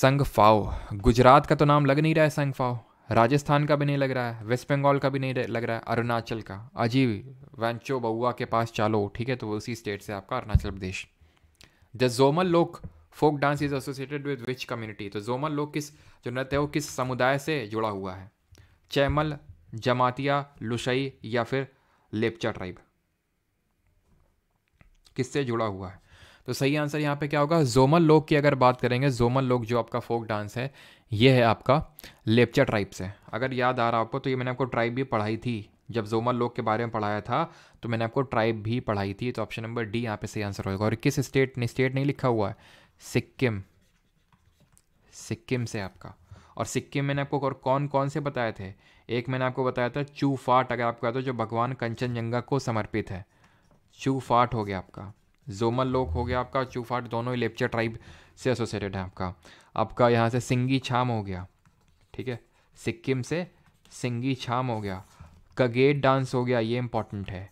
संगफाओ गुजरात का तो नाम लग नहीं रहा है संगफाओ राजस्थान का भी नहीं लग रहा है वेस्ट बंगाल का भी नहीं लग रहा है अरुणाचल का अजीब वैंचो बउआ के पास चालो ठीक है तो उसी स्टेट से आपका अरुणाचल प्रदेश the Jomal Lok folk dance is associated with which community तो जोमल लोक किस जो नृत्य है वो किस समुदाय से जुड़ा हुआ है चैमल जमातिया लुशई या फिर लेपचा ट्राइब किससे जुड़ा हुआ है तो सही आंसर यहाँ पे क्या होगा जोमल लोग की अगर बात करेंगे जोमल लोग जो आपका फोक डांस है ये है आपका लेपचा ट्राइब से अगर याद आ रहा आपको तो ये मैंने आपको ट्राइब भी पढ़ाई थी जब जोमल लोग के बारे में पढ़ाया था तो मैंने आपको ट्राइब भी पढ़ाई थी तो ऑप्शन नंबर डी यहाँ पे सही आंसर होगा और किस स्टेट ने स्टेट नहीं लिखा हुआ है सिक्किम सिक्किम से आपका और सिक्किम मैंने आपको और कौन कौन से बताए थे एक मैंने आपको बताया था चू फाट अगर आपको याद हो जो भगवान कंचनजंगा को समर्पित है चू फाट हो गया आपका जोमल लोक हो गया आपका चूफाट दोनों ही लेप्चा ट्राइब से एसोसिएटेड है आपका आपका यहाँ से सिंगी छाम हो गया ठीक है सिक्किम से सिंगी छाम हो गया कगेट डांस हो गया ये इंपॉर्टेंट है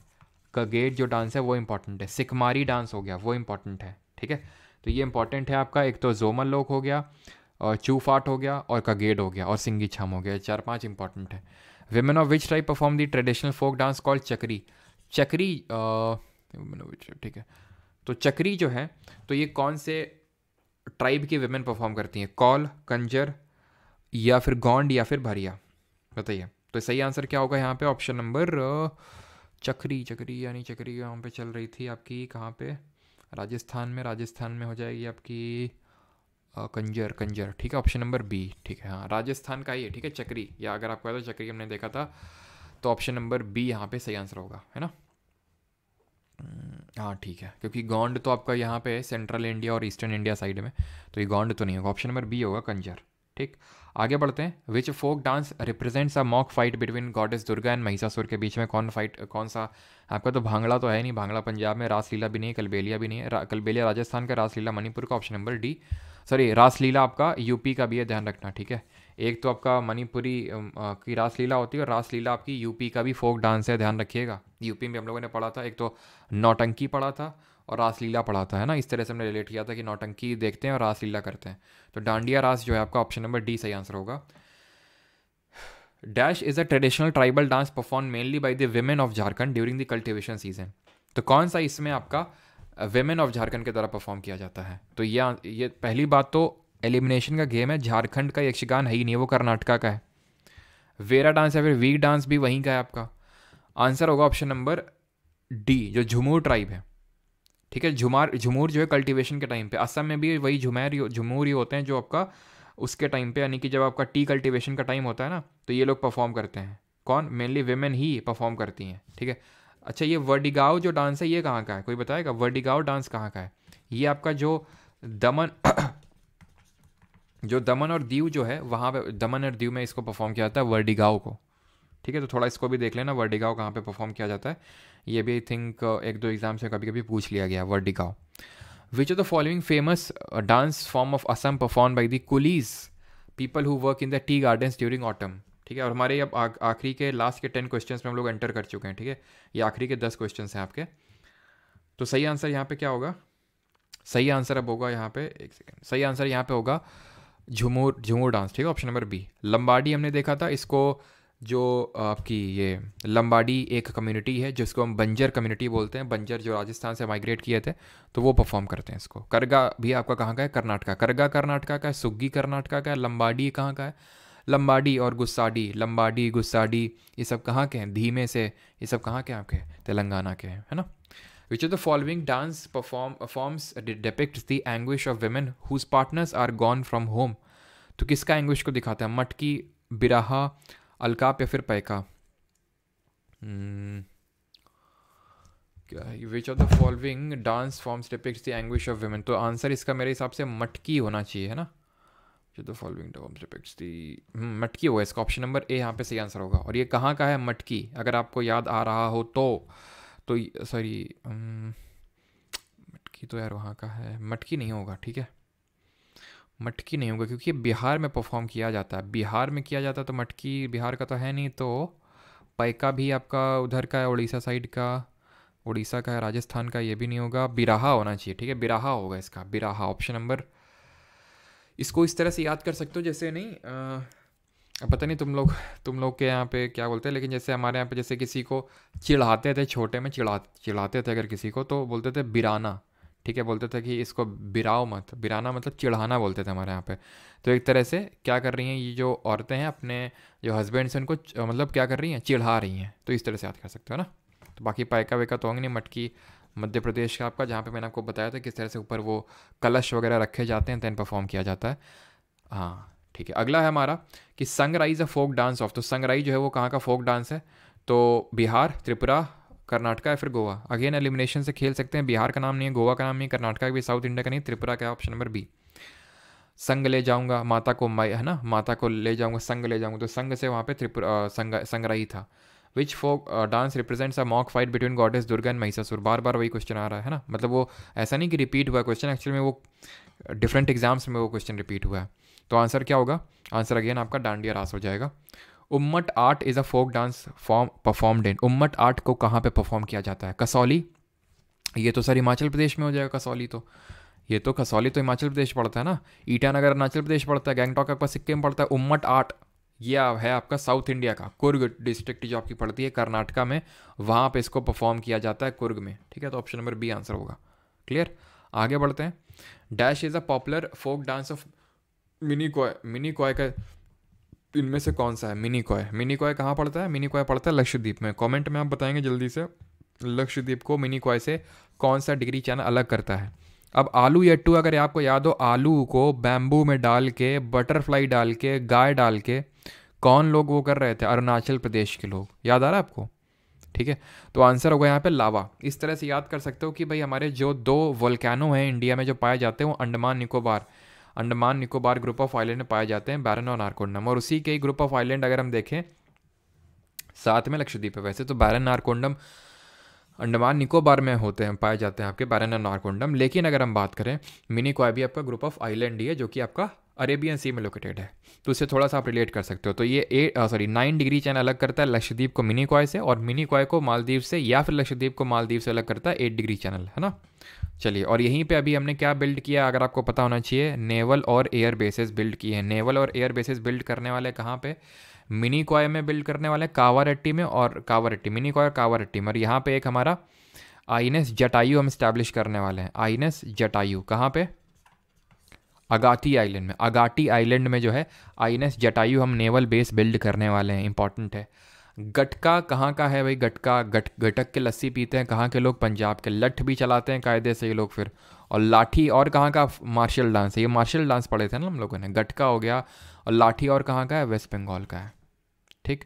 कगेट जो डांस है वो इंपॉर्टेंट है सिकमारी डांस हो गया वो इंपॉर्टेंट है ठीक है तो ये इंपॉर्टेंट है आपका एक तो जोमल लोक हो गया और चूफाट हो गया और कगेड हो गया और सिंगी छाम हो गया चार पाँच इंपॉर्टेंट है women of which type perform the traditional folk dance called Chakri Chakri ठीक है तो चक्री जो है तो ये कौन से ट्राइब की वेमेन परफॉर्म करती हैं कॉल कंजर या फिर गोंड या फिर भरिया बताइए तो सही आंसर क्या होगा यहाँ पे ऑप्शन नंबर चक्री चक्री यानी चक्री यहाँ पे चल रही थी आपकी कहाँ पे राजस्थान में राजस्थान में हो जाएगी आपकी कंजर कंजर ठीक है ऑप्शन नंबर बी ठीक है हाँ राजस्थान का ही है ठीक है चक्री या अगर आपको याद चक्री हमने देखा था तो ऑप्शन नंबर बी यहाँ पे सही आंसर होगा है ना हाँ ठीक है क्योंकि गोंड तो आपका यहाँ पे है सेंट्रल इंडिया और ईस्टर्न इंडिया साइड में तो ये गोंड तो नहीं होगा ऑप्शन नंबर बी होगा कंजर ठीक आगे बढ़ते हैं which folk dance represents a mock fight between goddess Durga and Mahishasura के बीच में कौन फाइट कौन सा आपका तो भांगड़ा तो है नहीं भांगड़ा पंजाब में रासलीला भी नहीं कलबेलिया भी नहीं है रा, कलबेलिया राजस्थान का रासलीला मणिपुर का option number D sorry Raslila आपका यूपी का भी है ध्यान रखना ठीक है एक तो आपका मणिपुरी की रासलीला होती है और रासलीला आपकी यूपी का भी फोक डांस है ध्यान रखिएगा यूपी में हम लोगों ने पढ़ा था एक तो नौटंकी पढ़ा था और रासलीला पढ़ा था है ना इस तरह से हमने रिलेट किया था कि नौटंकी देखते हैं और रासलीला करते हैं तो डांडिया रास जो है आपका ऑप्शन नंबर डी सही आंसर होगा dash is a traditional tribal dance perform mainly by the women of Jharkhand during the cultivation season तो कौन सा इसमें आपका वेमेन ऑफ झारखंड के द्वारा परफॉर्म किया जाता है तो ये ये पहली बात तो एलिमिनेशन का गेम है झारखंड का यक्षगान है ही नहीं वो कर्नाटका का है वेरा डांस या फिर वीक डांस भी वहीं का है आपका आंसर होगा ऑप्शन नंबर डी जो झुमूर ट्राइब है ठीक है झुमार झुमूर जो है कल्टीवेशन के टाइम पे असम में भी वही झुमैर झुमूर ही होते हैं जो आपका उसके टाइम पे यानी कि जब आपका टी कल्टीवेशन का टाइम होता है ना तो ये लोग परफॉर्म करते हैं कौन मेनली वेमेन ही परफॉर्म करती हैं ठीक है अच्छा ये वर्डिगाव जो डांस है ये कहाँ का है कोई बताएगा वर्डिगाव डांस कहाँ का है ये आपका जो दमन जो दमन और दीव जो है वहाँ पे दमन और दीव में इसको परफॉर्म किया जाता है वर्डिगाव को ठीक है तो थोड़ा इसको भी देख लेना वर्डिगाव कहाँ पे परफॉर्म किया जाता है ये भी आई थिंक एक दो एग्जाम से कभी कभी पूछ लिया गया वर्डिगाव which are the following famous dance form of Assam perform by the coolies people who work in the tea gardens during autumn ठीक है और हमारे अब आखिरी के लास्ट के टेन क्वेश्चन में हम लोग एंटर कर चुके हैं ठीक है ये आखिरी के दस क्वेश्चन हैं आपके तो सही आंसर यहाँ पे क्या होगा सही आंसर अब होगा यहाँ पे एक सेकेंड सही आंसर यहाँ पे होगा झुमूर झुमूर डांस ठीक है ऑप्शन नंबर बी लंबाडी हमने देखा था इसको जो आपकी ये लंबाडी एक कम्युनिटी है जिसको हम बंजर कम्युनिटी बोलते हैं बंजर जो राजस्थान से माइग्रेट किए थे तो वो परफॉर्म करते हैं इसको करगा भी आपका कहाँ का है कर्नाटका करगा कर्नाटका का है सुग्गी कर्नाटका का है लंबाडी कहाँ का है लंबाडी और गुस्साडी लंबाडी गुस्साडी ये सब कहाँ के हैं धीमे से ये सब कहाँ के आपके तेलंगाना के हैं है ना Which of the following dance perform, uh, forms depicts the anguish of women whose partners are gone from home? तो किसका एंग्विश को दिखाता है मटकी बिराहा अलकाप या फिर Paika which of the following dance forms depicts the anguish of women तो answer इसका मेरे हिसाब से मटकी होना चाहिए है ना which of the following forms depicts the Matki होगा इसका ऑप्शन नंबर ए यहाँ पे सही आंसर होगा और ये कहाँ का है मटकी अगर आपको याद आ रहा हो तो तो सॉरी um, मटकी तो यार वहाँ का है मटकी नहीं होगा ठीक है मटकी नहीं होगा क्योंकि बिहार में परफॉर्म किया जाता है बिहार में किया जाता है तो मटकी बिहार का तो है नहीं तो पैका भी आपका उधर का है उड़ीसा साइड का उड़ीसा का है राजस्थान का ये भी नहीं होगा बिराहा होना चाहिए ठीक है बिराहा होगा इसका बिराहा ऑप्शन नंबर इसको इस तरह से याद कर सकते हो जैसे नहीं आ, पता नहीं तुम लोग तुम लोग के यहाँ पे क्या बोलते हैं लेकिन जैसे हमारे यहाँ पे जैसे किसी को चिढ़ाते थे छोटे में चिढ़ा चिढ़ाते थे अगर किसी को तो बोलते थे बिराना ठीक है बोलते थे कि इसको बिराओ मत बिराना मतलब चिढ़ाना बोलते थे हमारे यहाँ पे तो एक तरह से क्या कर रही हैं ये जो औरतें हैं अपने जो हस्बैंड से उनको मतलब क्या कर रही हैं चिढ़ा रही हैं तो इस तरह से याद कर सकते हो ना तो बाकी पाइका वेका तो होंगे नहीं मटकी मध्य प्रदेश का आपका जहाँ पे मैंने आपको बताया था किस तरह से ऊपर वो कलश वगैरह रखे जाते हैं दैन परफॉर्म किया जाता है हाँ ठीक है अगला है हमारा कि sunrise a folk dance of तो सनराइज जो है वो कहाँ का फोक डांस है तो बिहार त्रिपुरा कर्नाटका या फिर गोवा अगेन एलिमिनेशन से खेल सकते हैं बिहार का नाम नहीं है गोवा का नाम नहीं कर्नाटका भी साउथ इंडिया का नहीं त्रिपुरा का ऑप्शन नंबर बी संग ले जाऊंगा माता को माई है ना माता को ले जाऊंगा संग ले जाऊंगा तो संग से वहाँ पे त्रिपुरा संग संगराई था which folk dance represents a mock fight between goddess Durga and Mahishasura बार बार वही क्वेश्चन आ रहा है ना मतलब वो ऐसा नहीं कि रिपीट हुआ क्वेश्चन एक्चुअली में वो डिफरेंट एग्जाम्स में वो क्वेश्चन रिपीट हुआ है तो आंसर क्या होगा आंसर अगेन आपका डांडिया रास हो जाएगा Ummat art is a folk dance form perform in Ummat art को कहाँ पे परफॉर्म किया जाता है कसौली ये तो सर हिमाचल प्रदेश में हो जाएगा कसौली तो ये तो कसौली तो हिमाचल प्रदेश पड़ता है ना ईटानगर अरुणाचल प्रदेश पड़ता है गैंगटॉक आपका सिक्किम पड़ता है उम्मट आर्ट ये है आपका साउथ इंडिया का कुर्ग डिस्ट्रिक्ट जो आपकी पड़ती है कर्नाटका में वहाँ पर इसको परफॉर्म किया जाता है कुर्ग में ठीक है तो ऑप्शन नंबर बी आंसर होगा क्लियर आगे बढ़ते हैं dash is a popular folk dance of Minicoy Minicoy का इनमें से कौन सा है मिनी कॉय मिनी कॉय कहाँ पड़ता है मिनी कॉय पड़ता है लक्षद्वीप में कमेंट में आप बताएंगे जल्दी से लक्षद्वीप को मिनी कॉय से कौन सा डिग्री चैनल अलग करता है अब आलू यट्टू अगर आपको याद हो आलू को बैम्बू में डाल के बटरफ्लाई डाल के गाय डाल के कौन लोग वो कर रहे थे अरुणाचल प्रदेश के लोग याद आ रहा है आपको ठीक है तो आंसर होगा यहाँ पे लावा इस तरह से याद कर सकते हो कि भाई हमारे जो दो वोल्कैनो हैं इंडिया में जो पाए जाते हैं वो Andaman Nicobar Andaman Nicobar group of island में पाए जाते हैं बैरन और नारकोंडम और उसी के ही ग्रुप ऑफ आइलैंड अगर हम देखें साथ में लक्षद्वीप है वैसे तो बैरन नारकोंडम अंडमान निकोबार में होते हैं पाए जाते हैं आपके बैरन और नारकोंडम लेकिन अगर हम बात करें मिनी क्वाइबी आपका ग्रुप ऑफ आइलैंड ही है जो कि आपका अरेबियन सी में लोकेटेड है तो उससे थोड़ा सा आप रिलेट कर सकते हो तो ये A sorry nine degree channel अलग करता है लक्षद्वीप को मिनी क्वाय से और मिनी कॉय को मालदीव से या फिर लक्षद्वीप को मालदीव से अलग करता है एट डिग्री चैनल है ना चलिए और यहीं पे अभी हमने क्या बिल्ड किया अगर आपको पता होना चाहिए नेवल और एयर बेसिस बिल्ड किए हैं नेवल और एयर बेसिस बिल्ड करने वाले कहाँ पे मिनी क्वाय में बिल्ड करने वाले कावारट्टी में और कावारट्टी मिनी क्वाय और कावारट्टी में और यहाँ पे एक हमारा आई एन एस जटायु हम स्टैब्लिश करने वाले हैं आई एन एस जटायु कहाँ पे अगाती आइलैंड में अगाटी आइलैंड में जो है आई जटायु हम नेवल बेस बिल्ड करने वाले हैं इंपॉर्टेंट है गटका कहाँ का है भाई गटका गट गटक के लस्सी पीते हैं कहाँ के लोग पंजाब के लठ भी चलाते हैं कायदे से ये लोग फिर और लाठी और कहाँ का मार्शल डांस है ये मार्शल डांस पढ़े थे ना हम लोगों ने गटका हो गया और लाठी और कहाँ का है वेस्ट बंगाल का है ठीक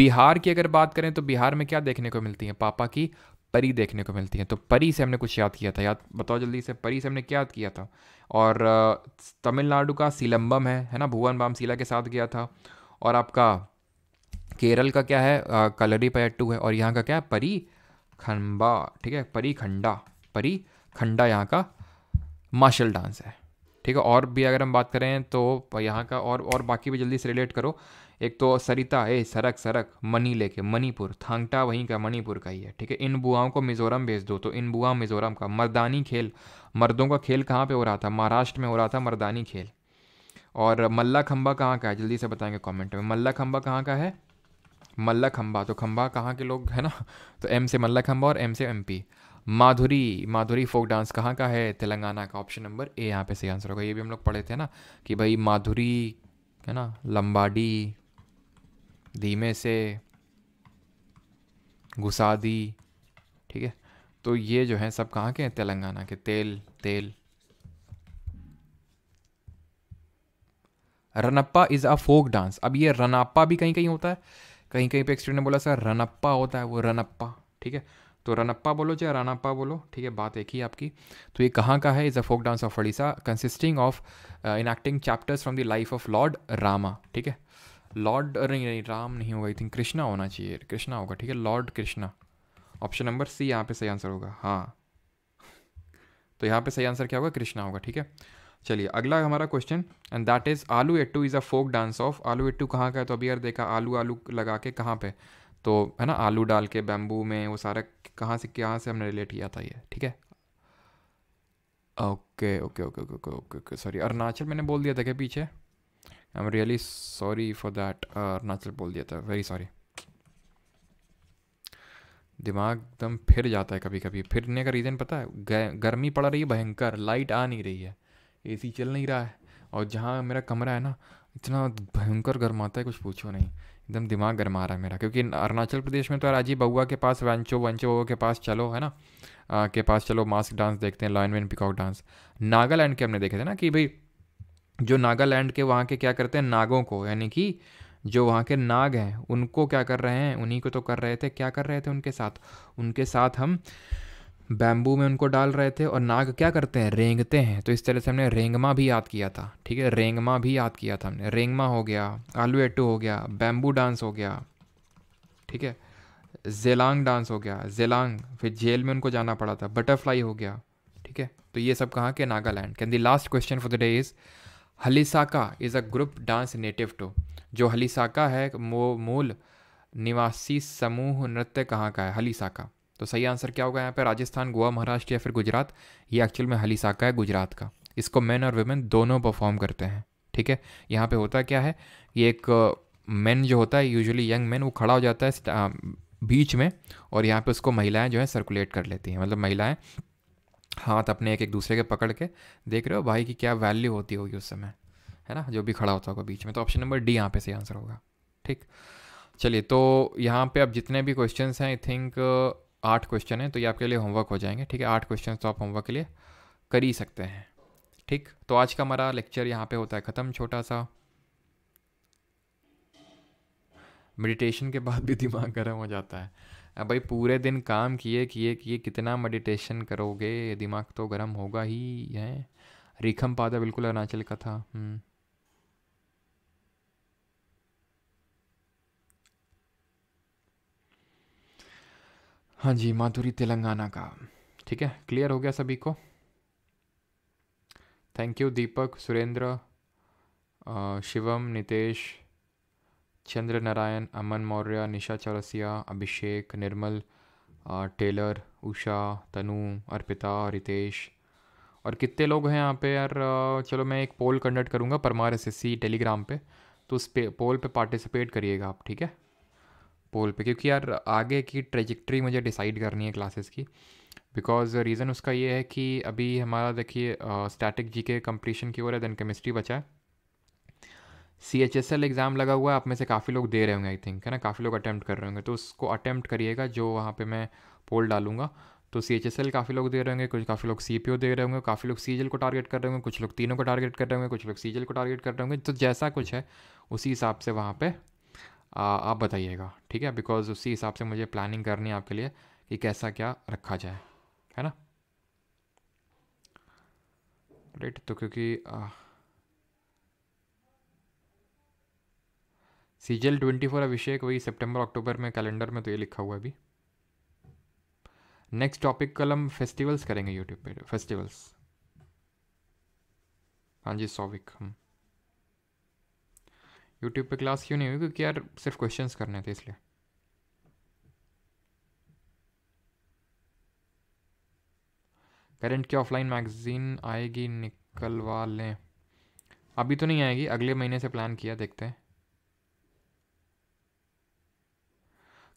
बिहार की अगर बात करें तो बिहार में क्या देखने को मिलती है पापा की परी देखने को मिलती है तो परी से हमने कुछ याद किया था याद बताओ जल्दी से परी से हमने क्या याद किया था और तमिलनाडु का सीलम्बम है है ना भुवन बाम सीला के साथ गया था और आपका केरल का क्या है कलरी पयट्टू है और यहाँ का क्या है परी खंबा ठीक है परी खंडा परी खंडा यहाँ का मार्शल डांस है ठीक है और भी अगर हम बात करें तो यहाँ का और और बाकी भी जल्दी से रिलेट करो एक तो सरिता ए सरक सरक मनी लेके मणिपुर थांगटा वहीं का मणिपुर का ही है ठीक है इन बुआओं को मिजोरम भेज दो तो इन बुआ मिजोरम का मर्दानी खेल मर्दों का खेल कहाँ पे हो रहा था महाराष्ट्र में हो रहा था मर्दानी खेल और मल्ला खम्बा कहाँ का है जल्दी से बताएंगे कमेंट में मल्ला खम्बा कहाँ का है मल्ला खम्बा तो खम्बा कहाँ के लोग है ना तो एम से मल्ला खम्बा और एम से M P Madhuri Madhuri folk dance कहाँ का है तेलंगाना का ऑप्शन नंबर ए यहाँ पे सही आंसर होगा ये भी हम लोग पढ़े थे ना कि भाई माधुरी है ना लंबाडी धीमे से दी ठीक है तो ये जो है सब कहाँ के हैं तेलंगाना के तेल तेल रनप्पा इज़ अ फोक डांस अब ये रनाप्पा भी कहीं कहीं होता है कहीं कहीं पे एक स्टूडेंट ने बोला सर रनप्पा होता है वो रनप्पा ठीक है तो रनप्पा बोलो चाहे रानाप्पा बोलो ठीक है बात एक ही आपकी तो ये कहाँ का है is a folk dance of Odisha consisting of in acting chapters from the life of lord Rama ठीक है लॉर्ड नहीं नहीं राम नहीं होगा आई थिंक कृष्णा होना चाहिए कृष्णा होगा ठीक है lord Krishna option number C यहाँ पे सही आंसर होगा हाँ तो यहाँ पे सही आंसर क्या होगा कृष्णा होगा ठीक है चलिए अगला हमारा question and that is Alu Ettu is a folk dance of Alu Ettu कहाँ का है तो अभी यार देखा आलू आलू लगा के कहाँ पे तो है ना आलू डाल के बैम्बू में वो सारा कहाँ से कहाँ से हमने रिलेट किया था ये ठीक है okay okay okay okay okay okay sorry Arunachal मैंने बोल दिया था क्या पीछे I am really sorry for that Arunachal बोल दिया था वेरी सॉरी दिमाग एकदम फिर जाता है कभी कभी फिरने का रीज़न पता है गर्मी पड़ रही है भयंकर लाइट आ नहीं रही है एसी चल नहीं रहा है और जहाँ मेरा कमरा है ना इतना भयंकर गर्माता है कुछ पूछो नहीं एकदम दिमाग गर्मा रहा है मेरा क्योंकि अरुणाचल प्रदेश में तो राजीव बउआ के पास वंचो वंचो के पास चलो है ना आ, के पास चलो मास्क डांस देखते हैं लाइन वैन पिकॉक डांस नागालैंड के हमने देखे थे ना कि भाई जो नागालैंड के वहाँ के क्या करते हैं नागों को यानी कि जो वहाँ के नाग हैं उनको क्या कर रहे हैं उन्हीं को तो कर रहे थे क्या कर रहे थे उनके साथ उनके साथ हम बैम्बू में उनको डाल रहे थे और नाग क्या करते हैं रेंगते हैं तो इस तरह से हमने रेंगमा भी याद किया था ठीक है रेंगमा भी याद किया था हमने रेंगमा हो गया आलू एटू हो गया बैम्बू डांस हो गया ठीक है जेलांग डांस हो गया जेलांग फिर जेल में उनको जाना पड़ा था बटरफ्लाई हो गया ठीक है तो ये सब कहाँ के Nagaland can the last question for the day is Halisaka is a group dance native to जो हलीसाका है वो मूल निवासी समूह नृत्य कहाँ का है हलीसाका तो सही आंसर क्या होगा यहाँ पे राजस्थान गोवा महाराष्ट्र या फिर गुजरात ये एक्चुअल में हलीसाका है गुजरात का इसको मेन और वुमेन दोनों परफॉर्म करते हैं ठीक है यहाँ पे होता क्या है ये एक मैन uh, जो होता है यूजुअली यंग मैन वो खड़ा हो जाता है uh, बीच में और यहाँ पे उसको महिलाएं जो है सर्कुलेट कर लेती हैं मतलब महिलाएं हाथ अपने एक एक दूसरे के पकड़ के देख रहे हो भाई की क्या वैल्यू होती होगी उस समय है ना जो भी खड़ा होता होगा बीच में तो ऑप्शन नंबर डी यहाँ पे सही आंसर होगा ठीक चलिए तो यहाँ पे अब जितने भी क्वेश्चन हैं आई थिंक आठ क्वेश्चन हैं तो ये आपके लिए होमवर्क हो जाएंगे ठीक है आठ क्वेश्चन तो आप होमवर्क के लिए कर ही सकते हैं ठीक तो आज का हमारा लेक्चर यहाँ पे होता है ख़त्म छोटा सा मेडिटेशन के बाद भी दिमाग गर्म हो जाता है अब भाई पूरे दिन काम किए किए किए कितना मेडिटेशन करोगे दिमाग तो गर्म होगा ही है रिखम पादा बिल्कुल अरुणाचल का था हम्म। हाँ जी माधुरी तेलंगाना का ठीक है क्लियर हो गया सभी को thank you Deepak Surendra Shivam Nitesh Chandra Narayan Aman Maurya Nisha Chaurasiya Abhishek Nirmal Taylor Usha Tanu Arpita Ritesh और कितने लोग हैं यहाँ पे यार uh, चलो मैं एक पोल कंडक्ट करूँगा परमार एस टेलीग्राम पे तो उस पे पोल पे पार्टिसिपेट करिएगा आप ठीक है पोल पे क्योंकि यार आगे की ट्रेजिक्ट्री मुझे डिसाइड करनी है क्लासेस की बिकॉज रीज़न उसका ये है कि अभी हमारा देखिए स्टैटिक जी के कम्प्लीशन की ओर है देन केमिस्ट्री बचा है C H S L exam लगा हुआ है आप में से काफ़ी लोग दे रहे होंगे आई थिंक है ना काफ़ी लोग अटैम्प्ट कर रहे होंगे तो उसको अटैम्प्ट करिएगा जो वहाँ पे मैं पोल डालूंगा तो सी एच एस एल काफ़ी लोग दे रहे होंगे कुछ काफ़ी लोग सी पी ओ दे रहे होंगे काफ़ी लोग सी एल को टारगेट कर रहे होंगे कुछ लोग तीनों को टारगेट कर रहे होंगे कुछ लोग सी एल को टारगेट कर रहे होंगे तो जैसा कुछ है उसी हिसाब से वहाँ पर आप बताइएगा ठीक है बिकॉज उसी हिसाब से मुझे प्लानिंग करनी है आपके लिए कि कैसा क्या रखा जाए है ना राइट तो क्योंकि सीजल ट्वेंटी फोर अभिषेक वही सितंबर अक्टूबर में कैलेंडर में तो ये लिखा हुआ है अभी नेक्स्ट टॉपिक कल हम फेस्टिवल्स करेंगे यूट्यूब पे फेस्टिवल्स हाँ जी सॉविक हम यूट्यूब पे क्लास क्यों नहीं हुई क्योंकि यार सिर्फ क्वेश्चंस करने थे इसलिए करंट की ऑफलाइन मैगजीन आएगी निकलवा लें अभी तो नहीं आएगी अगले महीने से प्लान किया देखते हैं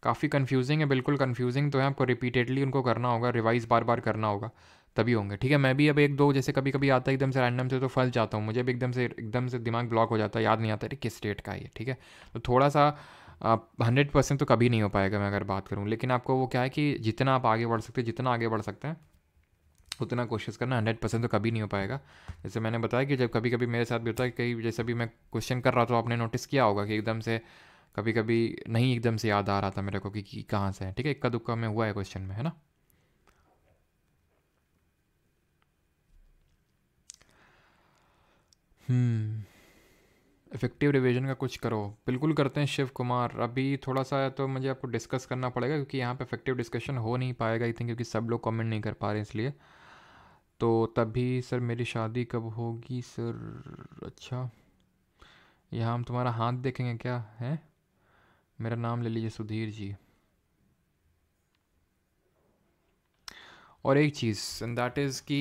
काफ़ी कन्फ्यूजिंग है बिल्कुल कन्फ्यूजिंग तो है आपको रिपीटेडली उनको करना होगा रिवाइज बार बार करना होगा तभी होंगे ठीक है मैं भी अब एक दो जैसे कभी कभी आता है एकदम से रैंडम से तो फंस जाता हूँ मुझे भी एकदम से एकदम से दिमाग ब्लॉक हो जाता है याद नहीं आता अरे किस स्टेट का ये ठीक है तो थोड़ा सा हंड्रेड परसेंट तो कभी नहीं हो पाएगा मैं अगर बात करूँ लेकिन आपको वो क्या है कि जितना आप आगे बढ़ सकते हैं जितना आगे बढ़ सकते हैं उतना कोशिश करना हंड्रेड परसेंट तो कभी नहीं हो पाएगा जैसे मैंने बताया कि जब कभी कभी मेरे साथ भी होता है कई जैसे भी मैं क्वेश्चन कर रहा था आपने नोटिस किया होगा कि एकदम से कभी कभी नहीं एकदम से याद आ रहा था मेरे को कि, कहाँ से है ठीक है इक्का दुक्का में हुआ है क्वेश्चन में है ना इफेक्टिव हम्म। रिवीजन का कुछ करो बिल्कुल करते हैं शिव कुमार अभी थोड़ा सा तो मुझे आपको डिस्कस करना पड़ेगा क्योंकि यहाँ पे इफेक्टिव डिस्कशन हो नहीं पाएगा आई थिंक क्योंकि सब लोग कमेंट नहीं कर पा रहे इसलिए तो तभी सर मेरी शादी कब होगी सर अच्छा यहाँ हम तुम्हारा हाथ देखेंगे क्या है मेरा नाम ले लीजिए सुधीर जी और एक चीज़ एंड दैट इज़ कि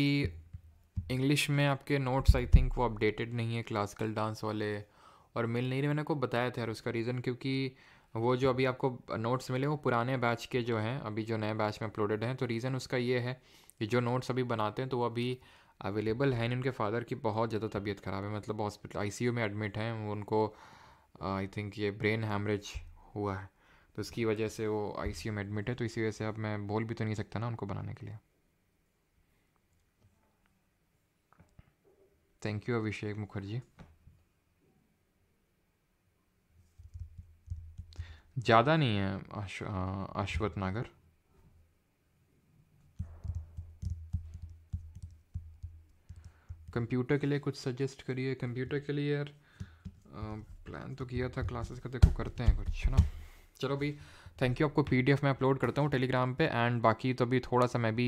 इंग्लिश में आपके नोट्स आई थिंक वो अपडेटेड नहीं है क्लासिकल डांस वाले और मिल नहीं रहे मैंने को बताया था यार उसका रीज़न क्योंकि वो जो अभी आपको नोट्स मिले वो पुराने बैच के जो हैं अभी जो नए बैच में अपलोडेड हैं तो रीज़न उसका ये है कि जो नोट्स अभी बनाते हैं तो वो अभी अवेलेबल है नहीं उनके फादर की बहुत ज़्यादा तबीयत ख़राब है मतलब हॉस्पिटल आई में एडमिट हैं उनको आई थिंक ये ब्रेन हैमरेज हुआ है तो इसकी वजह से वो आई में एडमिट है तो इसी वजह से अब मैं बोल भी तो नहीं सकता ना उनको बनाने के लिए थैंक यू अभिषेक मुखर्जी ज़्यादा नहीं है अश्वत नागर कंप्यूटर के लिए कुछ सजेस्ट करिए कंप्यूटर के लिए यार प्लान तो किया था क्लासेस का देखो करते हैं कुछ है ना चलो भाई थैंक यू आपको पीडीएफ में अपलोड करता हूँ टेलीग्राम पे एंड बाकी तो अभी थोड़ा सा मैं भी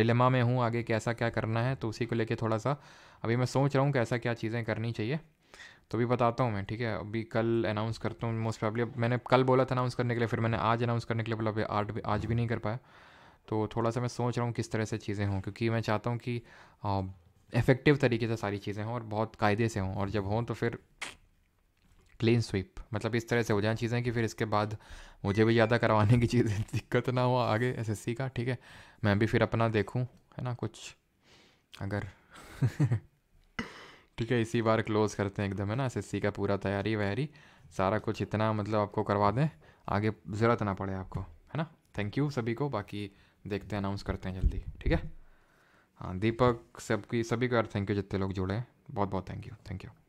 डिलेमा में हूँ आगे कैसा क्या करना है तो उसी को लेके थोड़ा सा अभी मैं सोच रहा हूँ कैसा क्या चीज़ें करनी चाहिए तो भी बताता हूँ मैं ठीक है अभी कल अनाउंस करता हूँ मोस्ट प्रॉब्ली मैंने कल बोला था अनाउंस करने के लिए फिर मैंने आज अनाउंस करने के लिए बोला अभी आठ आज भी नहीं कर पाया तो थोड़ा सा मैं सोच रहा हूँ किस तरह से चीज़ें हों क्योंकि मैं चाहता हूँ कि इफ़ेक्टिव तरीके से सारी चीज़ें हों और बहुत कायदे से हों और जब हों तो फिर क्लीन स्वीप मतलब इस तरह से हो जाए चीज़ें कि फिर इसके बाद मुझे भी ज़्यादा करवाने की चीज़ें दिक्कत ना हो आगे सी का ठीक है मैं भी फिर अपना देखूँ है ना कुछ अगर ठीक है इसी बार क्लोज़ करते हैं एकदम है ना सी का पूरा तैयारी वैयारी सारा कुछ इतना मतलब आपको करवा दें आगे ज़रूरत ना पड़े आपको है ना थैंक यू सभी को बाकी देखते हैं अनाउंस करते हैं जल्दी ठीक है हाँ दीपक सबकी सभी का थैंक यू जितने लोग जुड़े हैं बहुत बहुत थैंक यू थैंक यू